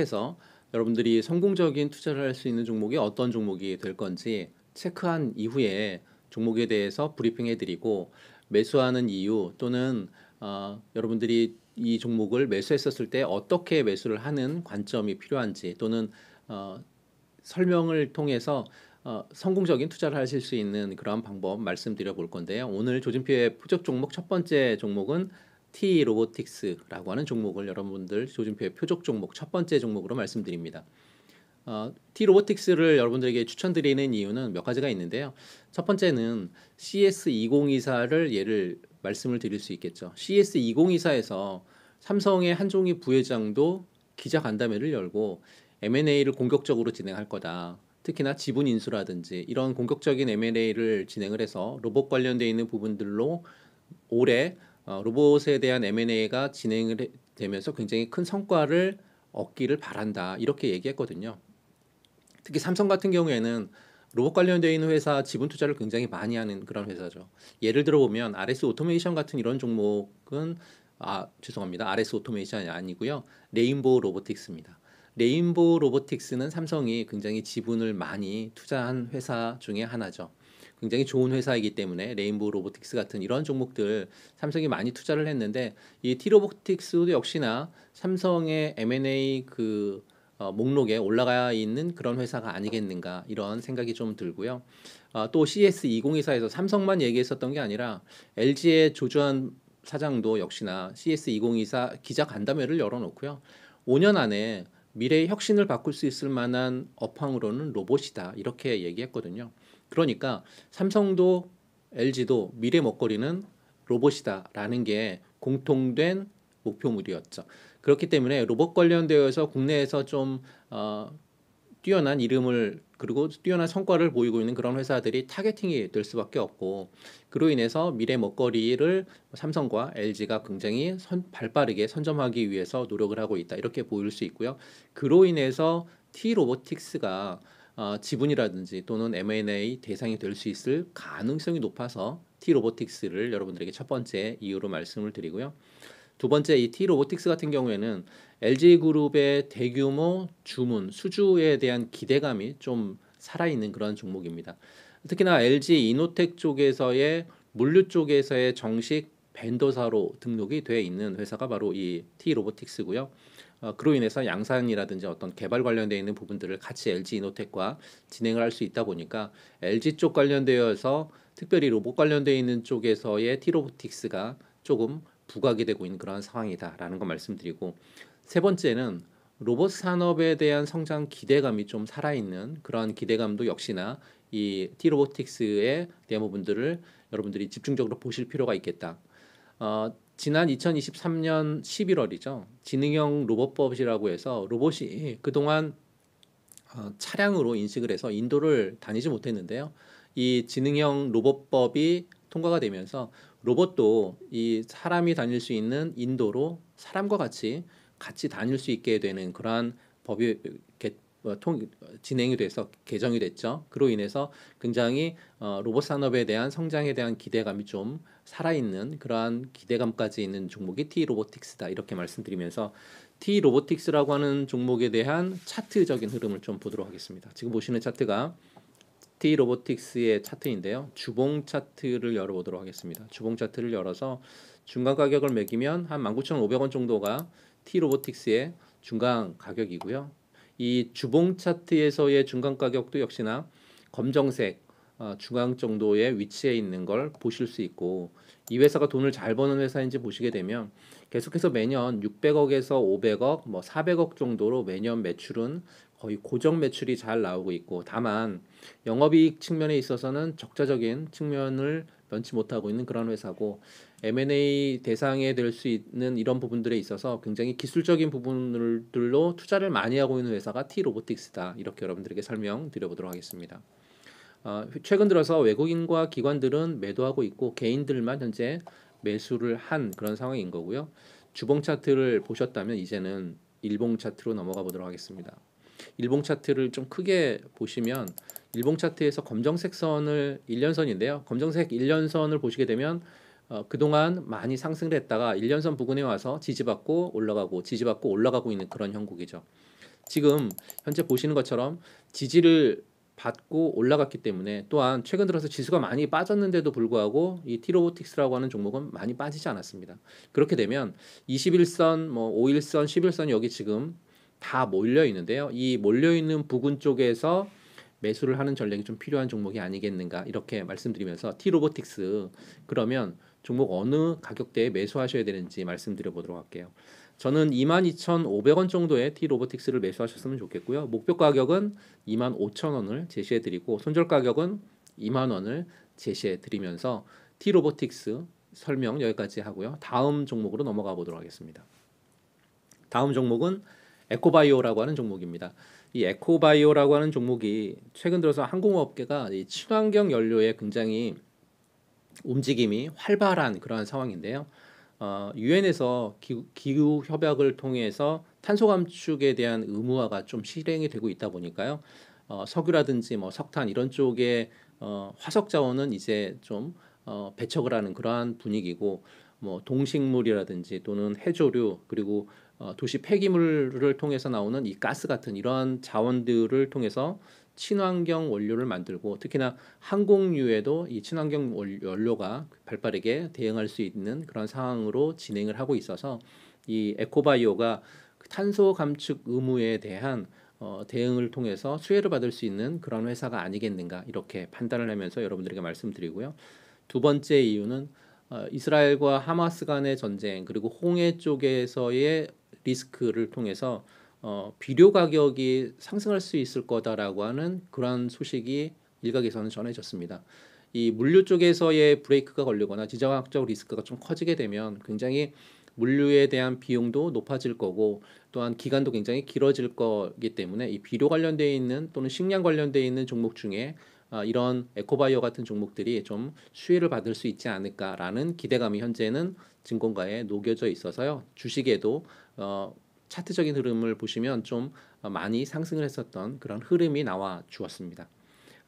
표적해서 여러분들이 성공적인 투자를 할 수 있는 종목이 어떤 종목이 될 건지 체크한 이후에 종목에 대해서 브리핑해 드리고 매수하는 이유 또는 어, 여러분들이 이 종목을 매수했었을 때 어떻게 매수를 하는 관점이 필요한지 또는 어, 설명을 통해서 어, 성공적인 투자를 하실 수 있는 그러한 방법 말씀드려 볼 건데요. 오늘 조진표의 표적 종목 첫 번째 종목은 T 로보틱스라고 하는 종목을 여러분들 조진표의 표적 종목 첫 번째 종목으로 말씀드립니다. 어, T 로보틱스를 여러분들에게 추천드리는 이유는 몇 가지가 있는데요. 첫 번째는 CS2024를 예를 말씀을 드릴 수 있겠죠. CS2024에서 삼성의 한종희 부회장도 기자 간담회를 열고 M&A를 공격적으로 진행할 거다. 특히나 지분 인수라든지 이런 공격적인 M&A를 진행을 해서 로봇 관련돼 있는 부분들로 올해 어, 로봇에 대한 M&A가 진행을 되면서 굉장히 큰 성과를 얻기를 바란다 이렇게 얘기했거든요. 특히 삼성 같은 경우에는 로봇 관련되어 있는 회사 지분 투자를 굉장히 많이 하는 그런 회사죠. 예를 들어 보면 RS 오토메이션 같은 이런 종목은 아 죄송합니다. RS 오토메이션이 아니고요. 레인보우 로보틱스입니다. 레인보 로보틱스는 삼성이 굉장히 지분을 많이 투자한 회사 중에 하나죠. 굉장히 좋은 회사이기 때문에 레인보 로보틱스 같은 이런 종목들 삼성이 많이 투자를 했는데 이 티로보틱스도 역시나 삼성의 M&A 그 어, 목록에 올라가 있는 그런 회사가 아니겠는가 이런 생각이 좀 들고요. 어, 또 CS 2024에서 삼성만 얘기했었던 게 아니라 LG의 조주환 사장도 역시나 CS 2024 기자 간담회를 열어놓고요. 5년 안에 미래의 혁신을 바꿀 수 있을 만한 업황으로는 로봇이다 이렇게 얘기했거든요. 그러니까 삼성도 LG도 미래 먹거리는 로봇이다라는 게 공통된 목표물이었죠. 그렇기 때문에 로봇 관련되어서 국내에서 좀 어, 뛰어난 이름을 그리고 뛰어난 성과를 보이고 있는 그런 회사들이 타겟팅이 될 수밖에 없고 그로 인해서 미래 먹거리를 삼성과 LG가 굉장히 선, 발빠르게 선점하기 위해서 노력을 하고 있다 이렇게 보일 수 있고요. 그로 인해서 T 로보틱스가 어, 지분이라든지 또는 M&A 대상이 될 수 있을 가능성이 높아서 T 로보틱스를 여러분들에게 첫 번째 이유로 말씀을 드리고요. 두 번째 이 T 로보틱스 같은 경우에는 LG 그룹의 대규모 주문 수주에 대한 기대감이 좀 살아있는 그런 종목입니다. 특히나 LG 이노텍 쪽에서의 물류 쪽에서의 정식 벤더사로 등록이 돼 있는 회사가 바로 이 T 로보틱스고요. 어, 그로 인해서 양산이라든지 어떤 개발 관련되어 있는 부분들을 같이 LG 이노텍과 진행을 할 수 있다 보니까 LG 쪽 관련되어서 특별히 로봇 관련되어 있는 쪽에서의 T 로보틱스가 조금 부각이 되고 있는 그러한 상황이다라는 걸 말씀드리고 세 번째는 로봇 산업에 대한 성장 기대감이 좀 살아있는 그러한 기대감도 역시나 이 티로보틱스의 데모분들을 여러분들이 집중적으로 보실 필요가 있겠다. 어, 지난 2023년 11월이죠. 지능형 로봇법이라고 해서 로봇이 그동안 어, 차량으로 인식을 해서 인도를 다니지 못했는데요. 이 지능형 로봇법이 통과가 되면서 로봇도 이 사람이 다닐 수 있는 인도로 사람과 같이 같이 다닐 수 있게 되는 그러한 법이 개, 어, 통, 진행이 돼서 개정이 됐죠. 그로 인해서 굉장히 어, 로봇 산업에 대한 성장에 대한 기대감이 좀 살아있는 그러한 기대감까지 있는 종목이 T 로보틱스다 이렇게 말씀드리면서 T 로보틱스라고 하는 종목에 대한 차트적인 흐름을 좀 보도록 하겠습니다. 지금 보시는 차트가 닥티 로보틱스의 차트인데요. 주봉 차트를 열어보도록 하겠습니다. 주봉 차트를 열어서 중간 가격을 매기면 한 19,500원 정도가 T 로보틱스의 중간 가격이고요. 이 주봉 차트에서의 중간 가격도 역시나 검정색 어, 중앙 정도의 위치에 있는 걸 보실 수 있고 이 회사가 돈을 잘 버는 회사인지 보시게 되면 계속해서 매년 600억에서 500억, 뭐 400억 정도로 매년 매출은 거의 고정 매출이 잘 나오고 있고 다만 영업이익 측면에 있어서는 적자적인 측면을 면치 못하고 있는 그런 회사고 M&A 대상에 될 수 있는 이런 부분들에 있어서 굉장히 기술적인 부분들로 투자를 많이 하고 있는 회사가 T 로보틱스다 이렇게 여러분들에게 설명드려보도록 하겠습니다. 어, 최근 들어서 외국인과 기관들은 매도하고 있고 개인들만 현재 매수를 한 그런 상황인 거고요. 주봉 차트를 보셨다면 이제는 일봉 차트로 넘어가 보도록 하겠습니다. 일봉 차트를 좀 크게 보시면 일봉 차트에서 검정색 선을 1년선인데요 검정색 1년선을 보시게 되면 어, 그동안 많이 상승을 했다가 1년선 부근에 와서 지지받고 올라가고 지지받고 올라가고 있는 그런 형국이죠. 지금 현재 보시는 것처럼 지지를 받고 올라갔기 때문에 또한 최근 들어서 지수가 많이 빠졌는데도 불구하고 이 티로보틱스라고 하는 종목은 많이 빠지지 않았습니다. 그렇게 되면 21선, 뭐 5일선, 11선 여기 지금 다 몰려 있는데요. 이 몰려 있는 부근 쪽에서 매수를 하는 전략이 좀 필요한 종목이 아니겠는가 이렇게 말씀드리면서 T로보틱스 그러면 종목 어느 가격대에 매수하셔야 되는지 말씀드려 보도록 할게요. 저는 22,500원 정도의 T로보틱스를 매수하셨으면 좋겠고요. 목표 가격은 25,000원을 제시해 드리고 손절 가격은 2만 원을 제시해 드리면서 T로보틱스 설명 여기까지 하고요. 다음 종목으로 넘어가 보도록 하겠습니다. 다음 종목은 에코바이오라고 하는 종목입니다. 이 에코바이오라고 하는 종목이 최근 들어서 항공업계가 이 친환경 연료에 굉장히 움직임이 활발한 그러한 상황인데요. 어, 유엔에서 어, 기후 협약을 통해서 탄소 감축에 대한 의무화가 좀 실행이 되고 있다 보니까요. 어, 석유라든지 뭐 석탄 이런 쪽에 어, 화석 자원은 이제 좀 어, 배척을 하는 그러한 분위기고 뭐 동식물이라든지 또는 해조류 그리고 어, 도시 폐기물을 통해서 나오는 이 가스 같은 이러한 자원들을 통해서 친환경 원료를 만들고 특히나 항공유에도 이 친환경 원료가 발빠르게 대응할 수 있는 그런 상황으로 진행을 하고 있어서 이 에코바이오가 그 탄소 감축 의무에 대한 어, 대응을 통해서 수혜를 받을 수 있는 그런 회사가 아니겠는가 이렇게 판단을 하면서 여러분들에게 말씀드리고요. 두 번째 이유는 어, 이스라엘과 하마스 간의 전쟁 그리고 홍해 쪽에서의 리스크를 통해서 어, 비료 가격이 상승할 수 있을 거다라고 하는 그러한 소식이 일각에서는 전해졌습니다. 이 물류 쪽에서의 브레이크가 걸리거나 지정학적 리스크가 좀 커지게 되면 굉장히 물류에 대한 비용도 높아질 거고 또한 기간도 굉장히 길어질 거기 때문에 이 비료 관련돼 있는 또는 식량 관련돼 있는 종목 중에 아, 이런 에코바이오 같은 종목들이 좀 수혜를 받을 수 있지 않을까라는 기대감이 현재는 증권가에 녹여져 있어서요 주식에도 어, 차트적인 흐름을 보시면 좀 많이 상승을 했었던 그런 흐름이 나와 주었습니다.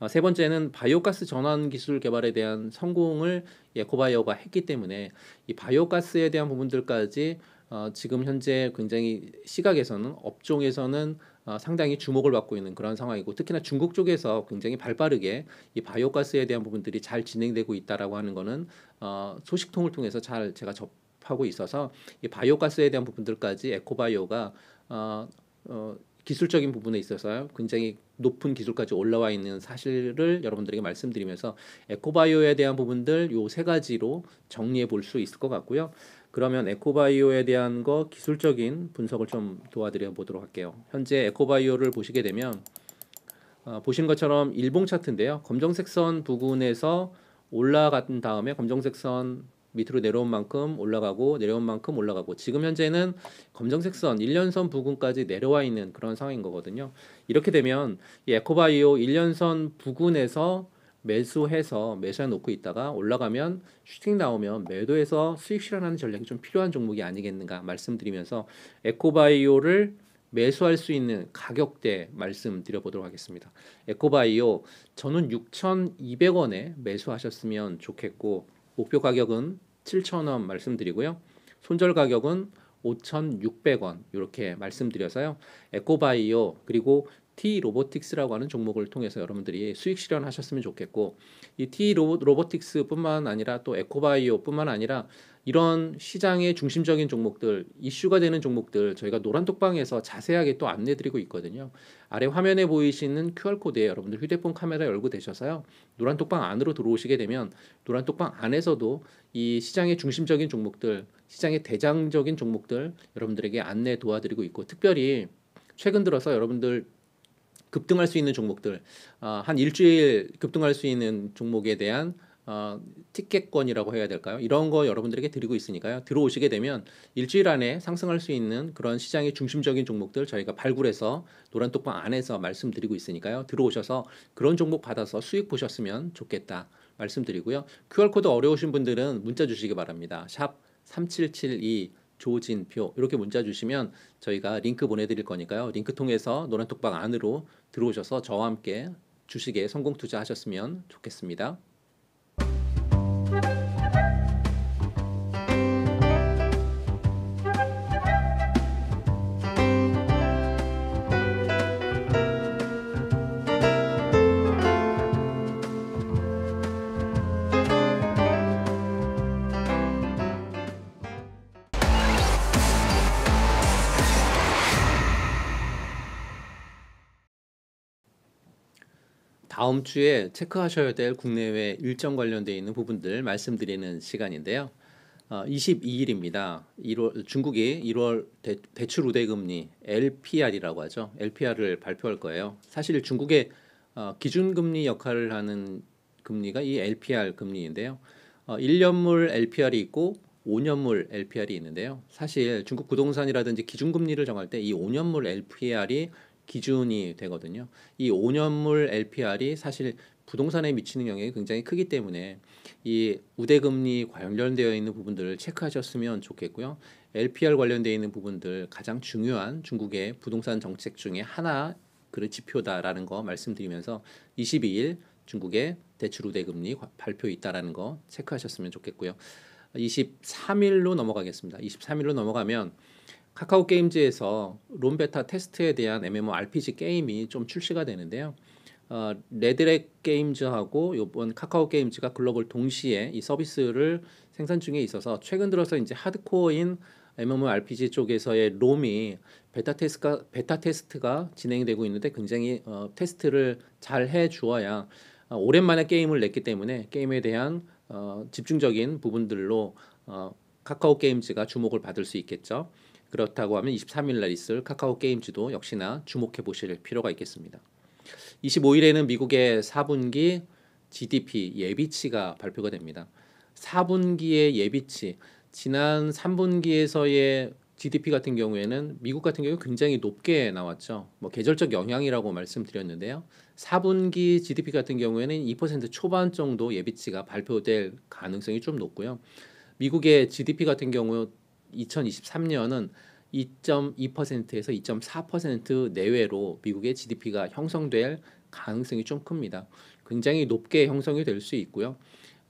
어, 세 번째는 바이오가스 전환 기술 개발에 대한 성공을 에코바이오가 예, 했기 때문에 이 바이오가스에 대한 부분들까지 어, 지금 현재 굉장히 시각에서는 업종에서는 어, 상당히 주목을 받고 있는 그런 상황이고 특히나 중국 쪽에서 굉장히 발빠르게 이 바이오가스에 대한 부분들이 잘 진행되고 있다라고 하는 것은 어, 소식통을 통해서 잘 제가 접, 접하고 있어서 이 바이오가스에 대한 부분들까지 에코바이오가 어, 어, 기술적인 부분에 있어서 굉장히 높은 기술까지 올라와 있는 사실을 여러분들에게 말씀드리면서 에코바이오에 대한 부분들 요 세 가지로 정리해 볼 수 있을 것 같고요. 그러면 에코바이오에 대한 거 기술적인 분석을 좀 도와드려 보도록 할게요. 현재 에코바이오를 보시게 되면 어, 보신 것처럼 일봉 차트인데요. 검정색 선 부근에서 올라간 다음에 검정색 선 밑으로 내려온 만큼 올라가고 내려온 만큼 올라가고 지금 현재는 검정색 선 1년선 부근까지 내려와 있는 그런 상황인 거거든요. 이렇게 되면 이 에코바이오 1년선 부근에서 매수해서 매수해 놓고 있다가 올라가면 슈팅 나오면 매도해서 수익 실현하는 전략이 좀 필요한 종목이 아니겠는가 말씀드리면서 에코바이오를 매수할 수 있는 가격대 말씀드려 보도록 하겠습니다. 에코바이오 저는 6,200원에 매수하셨으면 좋겠고 목표 가격은 7,000원 말씀드리고요. 손절 가격은 5,600원 이렇게 말씀드려서요. 에코바이오 그리고 T 로보틱스라고 하는 종목을 통해서 여러분들이 수익 실현하셨으면 좋겠고 이 T 로보틱스뿐만 아니라 또 에코바이오뿐만 아니라 이런 시장의 중심적인 종목들 이슈가 되는 종목들 저희가 노란 독방에서 자세하게 또 안내드리고 있거든요. 아래 화면에 보이시는 QR 코드에 여러분들 휴대폰 카메라 열고 되셔서요 노란 독방 안으로 들어오시게 되면 노란 독방 안에서도 이 시장의 중심적인 종목들 시장의 대장적인 종목들 여러분들에게 안내 도와드리고 있고 특별히 최근 들어서 여러분들 급등할 수 있는 종목들 어, 한 일주일 급등할 수 있는 종목에 대한 어, 티켓권이라고 해야 될까요? 이런 거 여러분들에게 드리고 있으니까요. 들어오시게 되면 일주일 안에 상승할 수 있는 그런 시장의 중심적인 종목들 저희가 발굴해서 노란 톡방 안에서 말씀드리고 있으니까요. 들어오셔서 그런 종목 받아서 수익 보셨으면 좋겠다 말씀드리고요. QR코드 어려우신 분들은 문자 주시기 바랍니다. 샵3772 조진표 이렇게 문자 주시면 저희가 링크 보내드릴 거니까요. 링크 통해서 노란톡방 안으로 들어오셔서 저와 함께 주식에 성공 투자하셨으면 좋겠습니다. 다음 주에 체크하셔야 될 국내외 일정 관련돼 있는 부분들 말씀드리는 시간인데요. 22일입니다. 어, 1월 중국이 1월 대, 출 우대 금리 LPR이라고 하죠. LPR을 발표할 거예요. 사실 중국의 어, 기준 금리 역할을 하는 금리가 이 LPR 금리인데요. 어, 1년물 LPR이 있고 5년물 LPR이 있는데요. 사실 중국 부동산이라든지 기준금리를 정할 때 이 5년물 LPR이 기준이 되거든요. 이 5년물 LPR이 사실 부동산에 미치는 영향이 굉장히 크기 때문에 이 우대금리 관련되어 있는 부분들을 체크하셨으면 좋겠고요. LPR 관련되어 있는 부분들 가장 중요한 중국의 부동산 정책 중에 하나 그런 지표다라는 거 말씀드리면서 22일 중국의 대출 우대금리 발표 있다라는 거 체크하셨으면 좋겠고요. 23일로 넘어가겠습니다. 23일로 넘어가면 카카오 게임즈에서 롬베타 테스트에 대한 MMORPG 게임이 좀 출시가 되는데요. 어, 레드렉 게임즈하고 요번 카카오 게임즈가 글로벌 동시에 이 서비스를 생산 중에 있어서 최근 들어서 이제 하드코어인 MMORPG 쪽에서의 롬이 베타 테스트가 베타 테스트가 진행되고 있는데 굉장히 어, 테스트를 잘 해 주어야 어, 오랜만에 게임을 냈기 때문에 게임에 대한 어, 집중적인 부분들로 어, 카카오 게임즈가 주목을 받을 수 있겠죠. 그렇다고 하면 23일 날 있을 카카오 게임즈도 역시나 주목해 보실 필요가 있겠습니다. 25일에는 미국의 4분기 GDP 예비치가 발표가 됩니다. 4분기의 예비치 지난 3분기에서의 GDP 같은 경우에는 미국 같은 경우 굉장히 높게 나왔죠. 뭐 계절적 영향이라고 말씀드렸는데요. 4분기 GDP 같은 경우에는 2% 초반 정도 예비치가 발표될 가능성이 좀 높고요. 미국의 GDP 같은 경우 2023년은 2.2%에서 2.4% 내외로 미국의 GDP가 형성될 가능성이 좀 큽니다. 굉장히 높게 형성이 될 수 있고요.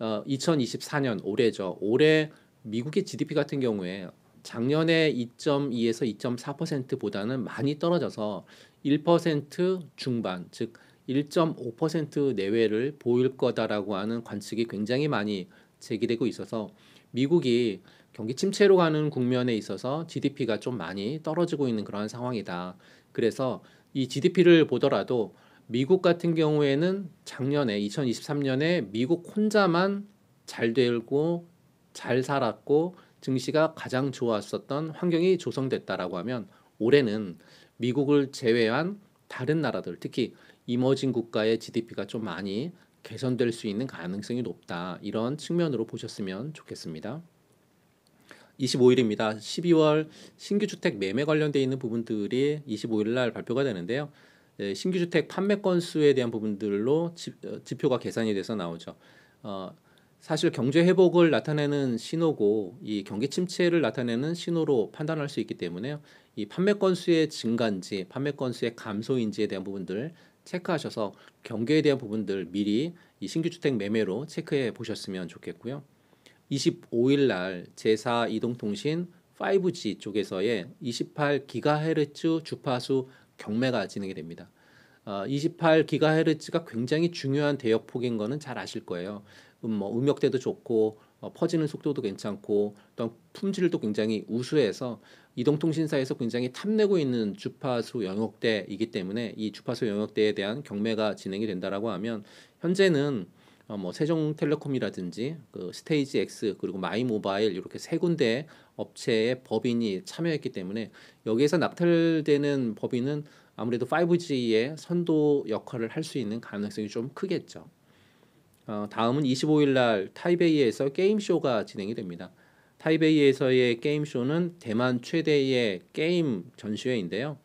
어, 2024년 올해죠. 올해 미국의 GDP 같은 경우에 작년에 2.2에서 2.4%보다는 많이 떨어져서 1% 중반, 즉 1.5% 내외를 보일 거다라고 하는 관측이 굉장히 많이 제기되고 있어서 미국이 경기 침체로 가는 국면에 있어서 GDP가 좀 많이 떨어지고 있는 그러한 상황이다. 그래서 이 GDP를 보더라도 미국 같은 경우에는 작년에 2023년에 미국 혼자만 잘 되고 잘 살았고 증시가 가장 좋았었던 환경이 조성됐다라고 하면 올해는 미국을 제외한 다른 나라들 특히 이머징 국가의 GDP가 좀 많이 개선될 수 있는 가능성이 높다 이런 측면으로 보셨으면 좋겠습니다. 25일입니다. 12월 신규 주택 매매 관련돼 있는 부분들이 25일 날 발표가 되는데요. 예, 신규 주택 판매 건수에 대한 부분들로 지, 어, 지표가 계산이 돼서 나오죠. 어, 사실 경제 회복을 나타내는 신호고 이 경기 침체를 나타내는 신호로 판단할 수 있기 때문에요. 이 판매 건수의 증가인지 판매 건수의 감소인지에 대한 부분들 체크하셔서 경계에 대한 부분들 미리 이 신규 주택 매매로 체크해 보셨으면 좋겠고요. 25일 날 제사 이동통신 5G 쪽에서의 28GHz 주파수 경매가 진행이 됩니다. 28GHz가 어, 굉장히 중요한 대역폭인 거는 잘 아실 거예요. 음, 뭐 음역대도 좋고 어, 퍼지는 속도도 괜찮고 또 품질도 굉장히 우수해서 이동통신사에서 굉장히 탐내고 있는 주파수 영역대이기 때문에 이 주파수 영역대에 대한 경매가 진행이 된다라고 하면 현재는 어, 뭐 세종텔레콤이라든지 그 스테이지 X 그리고 마이모바일 이렇게 세 군데 업체의 법인이 참여했기 때문에 여기에서 낙찰되는 법인은 아무래도 5G의 선도 역할을 할 수 있는 가능성이 좀 크겠죠. 어, 다음은 25일 날 타이베이에서 게임쇼가 진행이 됩니다. 타이베이에서의 게임쇼는 대만 최대의 게임 전시회인데요.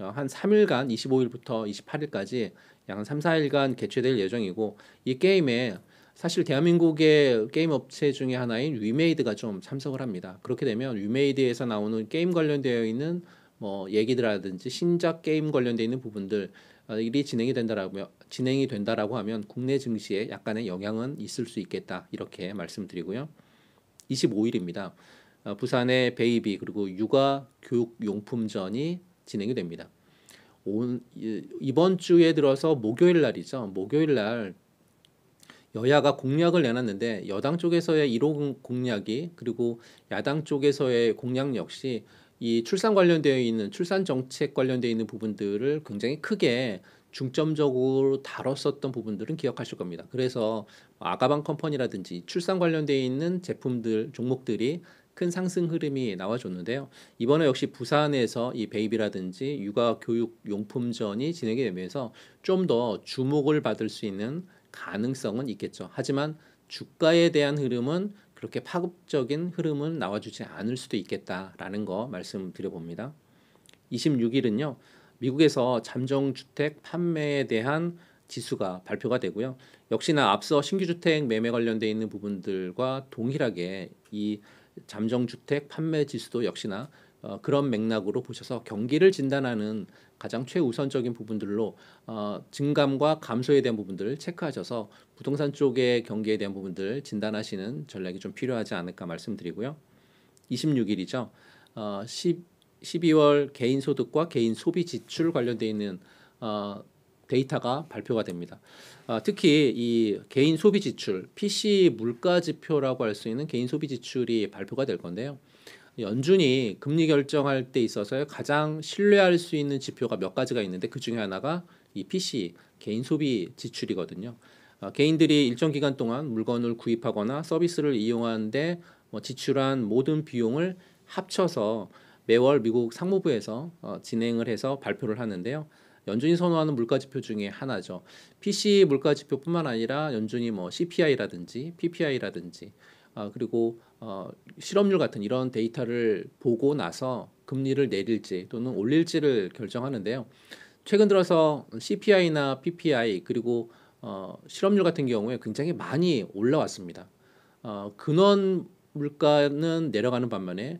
어, 한 3일간 25일부터 28일까지 약한 3, 4일간 개최될 예정이고 이 게임에 사실 대한민국의 게임 업체 중에 하나인 위메이드가 좀 참석을 합니다. 그렇게 되면 위메이드에서 나오는 게임 관련되어 있는 뭐 얘기들라든지 신작 게임 관련되어 있는 부분들 어, 일이 진행이 된다라고 진행이 된다라고 하면 국내 증시에 약간의 영향은 있을 수 있겠다 이렇게 말씀드리고요. 25일입니다. 어, 부산의 베이비 그리고 육아 교육 용품전이 진행이 됩니다. 온, 이번 주에 들어서 목요일 날이죠. 목요일 날 여야가 공약을 내놨는데 여당 쪽에서의 1호 공약이 그리고 야당 쪽에서의 공약 역시 이 출산 관련되어 있는 출산 정책 관련되어 있는 부분들을 굉장히 크게 중점적으로 다뤘었던 부분들은 기억하실 겁니다. 그래서 아가방 컴퍼니라든지 출산 관련되어 있는 제품들 종목들이 큰 상승 흐름이 나와줬는데요. 이번에 역시 부산에서 이 베이비라든지 육아 교육 용품전이 진행이 되면서 좀 더 주목을 받을 수 있는 가능성은 있겠죠. 하지만 주가에 대한 흐름은 그렇게 파급적인 흐름은 나와주지 않을 수도 있겠다라는 거 말씀드려봅니다. 26일은요. 미국에서 잠정주택 판매에 대한 지수가 발표가 되고요. 역시나 앞서 신규주택 매매 관련돼 있는 부분들과 동일하게 이 잠정주택 판매 지수도 역시나 어, 그런 맥락으로 보셔서 경기를 진단하는 가장 최우선적인 부분들로 어, 증감과 감소에 대한 부분들을 체크하셔서 부동산 쪽의 경기에 대한 부분들 진단하시는 전략이 좀 필요하지 않을까 말씀드리고요. 26일이죠. 어, 10, 12월 개인 소득과 개인 소비 지출 관련돼 있는 어, 데이터가 발표가 됩니다. 아, 특히 이 개인 소비 지출 PC 물가 지표라고 할 수 있는 개인 소비 지출이 발표가 될 건데요. 연준이 금리 결정할 때 있어서 가장 신뢰할 수 있는 지표가 몇 가지가 있는데 그 중에 하나가 이 PC 개인 소비 지출이거든요. 아, 개인들이 일정 기간 동안 물건을 구입하거나 서비스를 이용하는데 뭐 지출한 모든 비용을 합쳐서 매월 미국 상무부에서 어, 진행을 해서 발표를 하는데요. 연준이 선호하는 물가 지표 중에 하나죠. PC 물가 지표뿐만 아니라 연준이 뭐 CPI라든지 PPI라든지 아 그리고 어 실업률 같은 이런 데이터를 보고 나서 금리를 내릴지 또는 올릴지를 결정하는데요. 최근 들어서 CPI나 PPI 그리고 어 실업률 같은 경우에 굉장히 많이 올라왔습니다. 어 근원 물가는 내려가는 반면에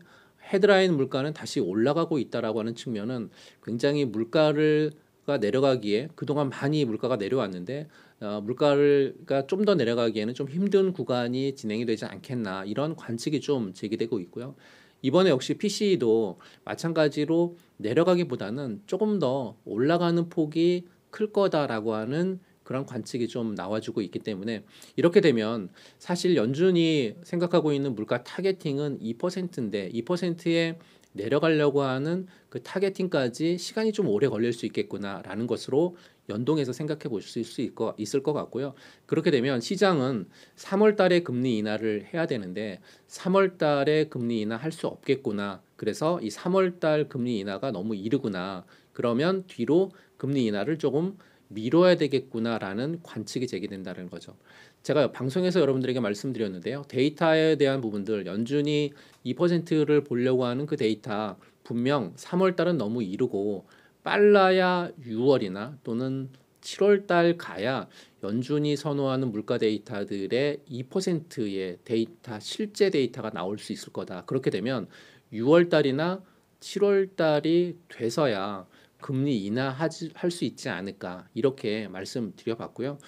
헤드라인 물가는 다시 올라가고 있다라고 하는 측면은 굉장히 물가를 가 내려가기에 그동안 많이 물가가 내려왔는데 어, 물가가 좀 더 내려가기에는 좀 힘든 구간이 진행이 되지 않겠나 이런 관측이 좀 제기되고 있고요. 이번에 역시 PC도 마찬가지로 내려가기보다는 조금 더 올라가는 폭이 클 거다라고 하는 그런 관측이 좀 나와주고 있기 때문에 이렇게 되면 사실 연준이 생각하고 있는 물가 타겟팅은 2%인데 2%의 내려가려고 하는 그 타겟팅까지 시간이 좀 오래 걸릴 수 있겠구나라는 것으로 연동해서 생각해 보실 수 있거, 있을 것 같고요. 그렇게 되면 시장은 3월 달에 금리 인하를 해야 되는데 3월 달에 금리 인하 할 수 없겠구나. 그래서 이 3월 달 금리 인하가 너무 이르구나. 그러면 뒤로 금리 인하를 조금 미뤄야 되겠구나라는 관측이 제기된다는 거죠. 제가 방송에서 여러분들에게 말씀드렸는데요. 데이터에 대한 부분들 연준이 2%를 보려고 하는 그 데이터 분명 3월 달은 너무 이르고 빨라야 6월이나 또는 7월 달 가야 연준이 선호하는 물가 데이터들의 2%의 데이터 실제 데이터가 나올 수 있을 거다. 그렇게 되면 6월 달이나 7월 달이 돼서야 금리 인하할 수 있지 않을까 이렇게 말씀드려봤고요.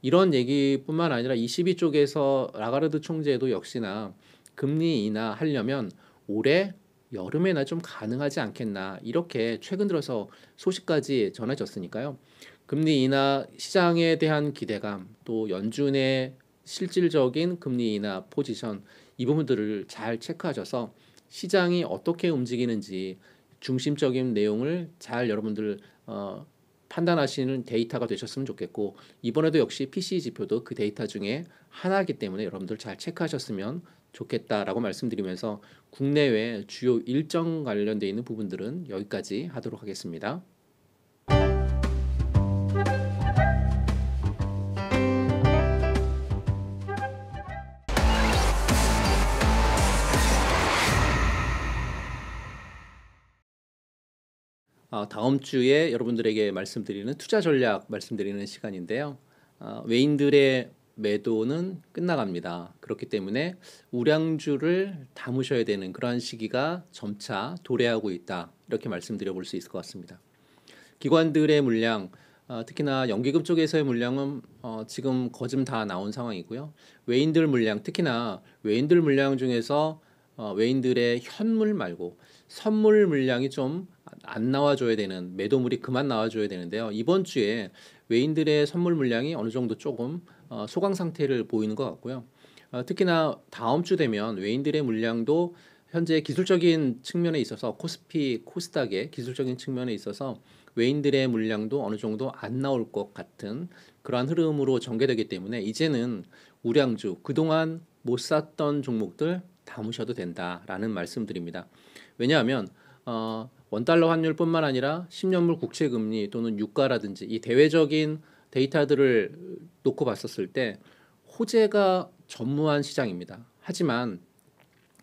이런 얘기뿐만 아니라 22쪽에서 라가르드 총재도 역시나 금리 인하하려면 올해 여름에나 좀 가능하지 않겠나 이렇게 최근 들어서 소식까지 전해졌으니까요. 금리 인하 시장에 대한 기대감 또 연준의 실질적인 금리 인하 포지션 이 부분들을 잘 체크하셔서 시장이 어떻게 움직이는지 중심적인 내용을 잘 여러분들 어, 판단하시는 데이터가 되셨으면 좋겠고 이번에도 역시 PC 지표도 그 데이터 중에 하나이기 때문에 여러분들 잘 체크하셨으면 좋겠다라고 말씀드리면서 국내외 주요 일정 관련되어 있는 부분들은 여기까지 하도록 하겠습니다. 어, 다음 주에 여러분들에게 말씀드리는 투자 전략 말씀드리는 시간인데요. 어, 외인들의 매도는 끝나갑니다. 그렇기 때문에 우량주를 담으셔야 되는 그러한 시기가 점차 도래하고 있다. 이렇게 말씀드려 볼 수 있을 것 같습니다. 기관들의 물량 어, 특히나 연기금 쪽에서의 물량은 지금 거즘 다 나온 상황이고요. 외인들 물량 특히나 외인들 물량 중에서 외인들의 현물 말고 선물 물량이 좀안 나와줘야 되는 매도물이 그만 나와줘야 되는데요. 이번 주에 외인들의 선물 물량이 어느 정도 조금 어, 소강 상태를 보이는 것 같고요. 어, 특히나 다음 주 되면 외인들의 물량도 현재 기술적인 측면에 있어서 코스피 코스닥의 기술적인 측면에 있어서 외인들의 물량도 어느 정도 안 나올 것 같은 그러한 흐름으로 전개되기 때문에 이제는 우량주 그동안 못 샀던 종목들 담으셔도 된다라는 말씀드립니다. 왜냐하면 어, 원달러 환율뿐만 아니라 10년물 국채 금리 또는 유가라든지 이 대외적인 데이터들을 놓고 봤었을 때 호재가 전무한 시장입니다. 하지만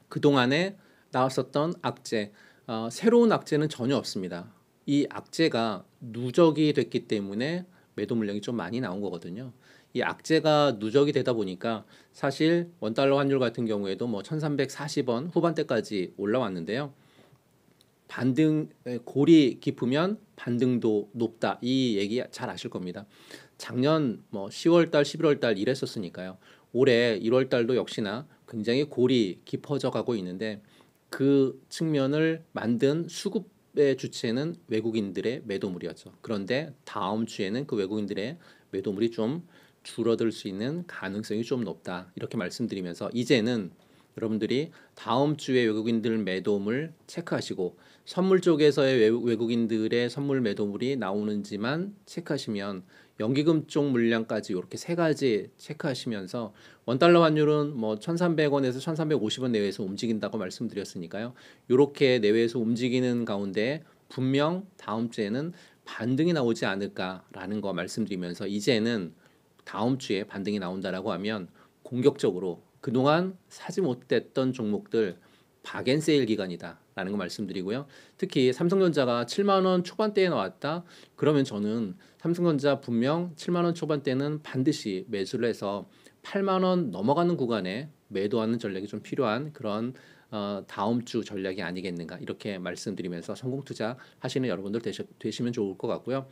그동안에 나왔었던 악재, 어, 새로운 악재는 전혀 없습니다. 이 악재가 누적이 됐기 때문에 매도 물량이 좀 많이 나온 거거든요. 이 악재가 누적이 되다 보니까 사실 원달러 환율 같은 경우에도 뭐 1340원 후반대까지 올라왔는데요. 반등 골이 깊으면 반등도 높다 이 얘기 잘 아실 겁니다. 작년 뭐 10월달, 11월달 이랬었으니까요. 올해 1월달도 역시나 굉장히 골이 깊어져 가고 있는데 그 측면을 만든 수급의 주체는 외국인들의 매도물이었죠. 그런데 다음 주에는 그 외국인들의 매도물이 좀 줄어들 수 있는 가능성이 좀 높다 이렇게 말씀드리면서 이제는 여러분들이 다음 주에 외국인들 매도물 체크하시고 선물 쪽에서의 외국인들의 선물 매도물이 나오는지만 체크하시면 연기금 쪽 물량까지 이렇게 세 가지 체크하시면서 원달러 환율은 뭐 1,300원에서 1,350원 내외에서 움직인다고 말씀드렸으니까요. 이렇게 내외에서 움직이는 가운데 분명 다음 주에는 반등이 나오지 않을까라는 거 말씀드리면서 이제는 다음 주에 반등이 나온다라고 하면 공격적으로 그동안 사지 못했던 종목들 박앤세일 기간이다. 라는 거 말씀드리고요. 특히 삼성전자가 7만 원 초반대에 나왔다. 그러면 저는 삼성전자 분명 7만 원 초반대는 반드시 매수를 해서 8만 원 넘어가는 구간에 매도하는 전략이 좀 필요한 그런 어, 다음 주 전략이 아니겠는가 이렇게 말씀드리면서 성공 투자 하시는 여러분들 되시, 되시면 좋을 것 같고요.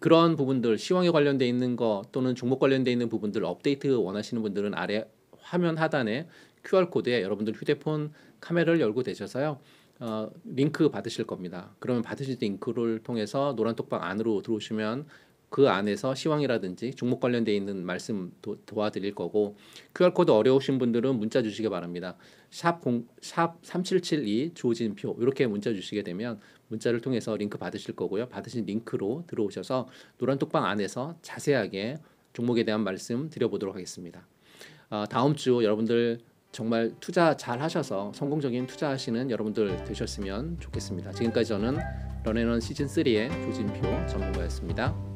그런 부분들 시황에 관련돼 있는 거 또는 종목 관련돼 있는 부분들 업데이트 원하시는 분들은 아래 화면 하단에 QR 코드에 여러분들 휴대폰 카메라를 열고 되셔서요. 어, 링크 받으실 겁니다. 그러면 받으실 링크를 통해서 노란톡방 안으로 들어오시면 그 안에서 시황이라든지 종목 관련돼 있는 말씀 도, 도 와드릴 거고 QR 코드 어려우신 분들은 문자 주시기 바랍니다. 샵, 0, 샵3772 조진표 이렇게 문자 주시게 되면 문자를 통해서 링크 받으실 거고요. 받으신 링크로 들어오셔서 노란톡방 안에서 자세하게 종목에 대한 말씀 드려보도록 하겠습니다. 어, 다음 주 여러분들 정말 투자 잘 하셔서 성공적인 투자하시는 여러분들 되셨으면 좋겠습니다. 지금까지 저는 런앤원 시즌 3의 조진표 전문가였습니다.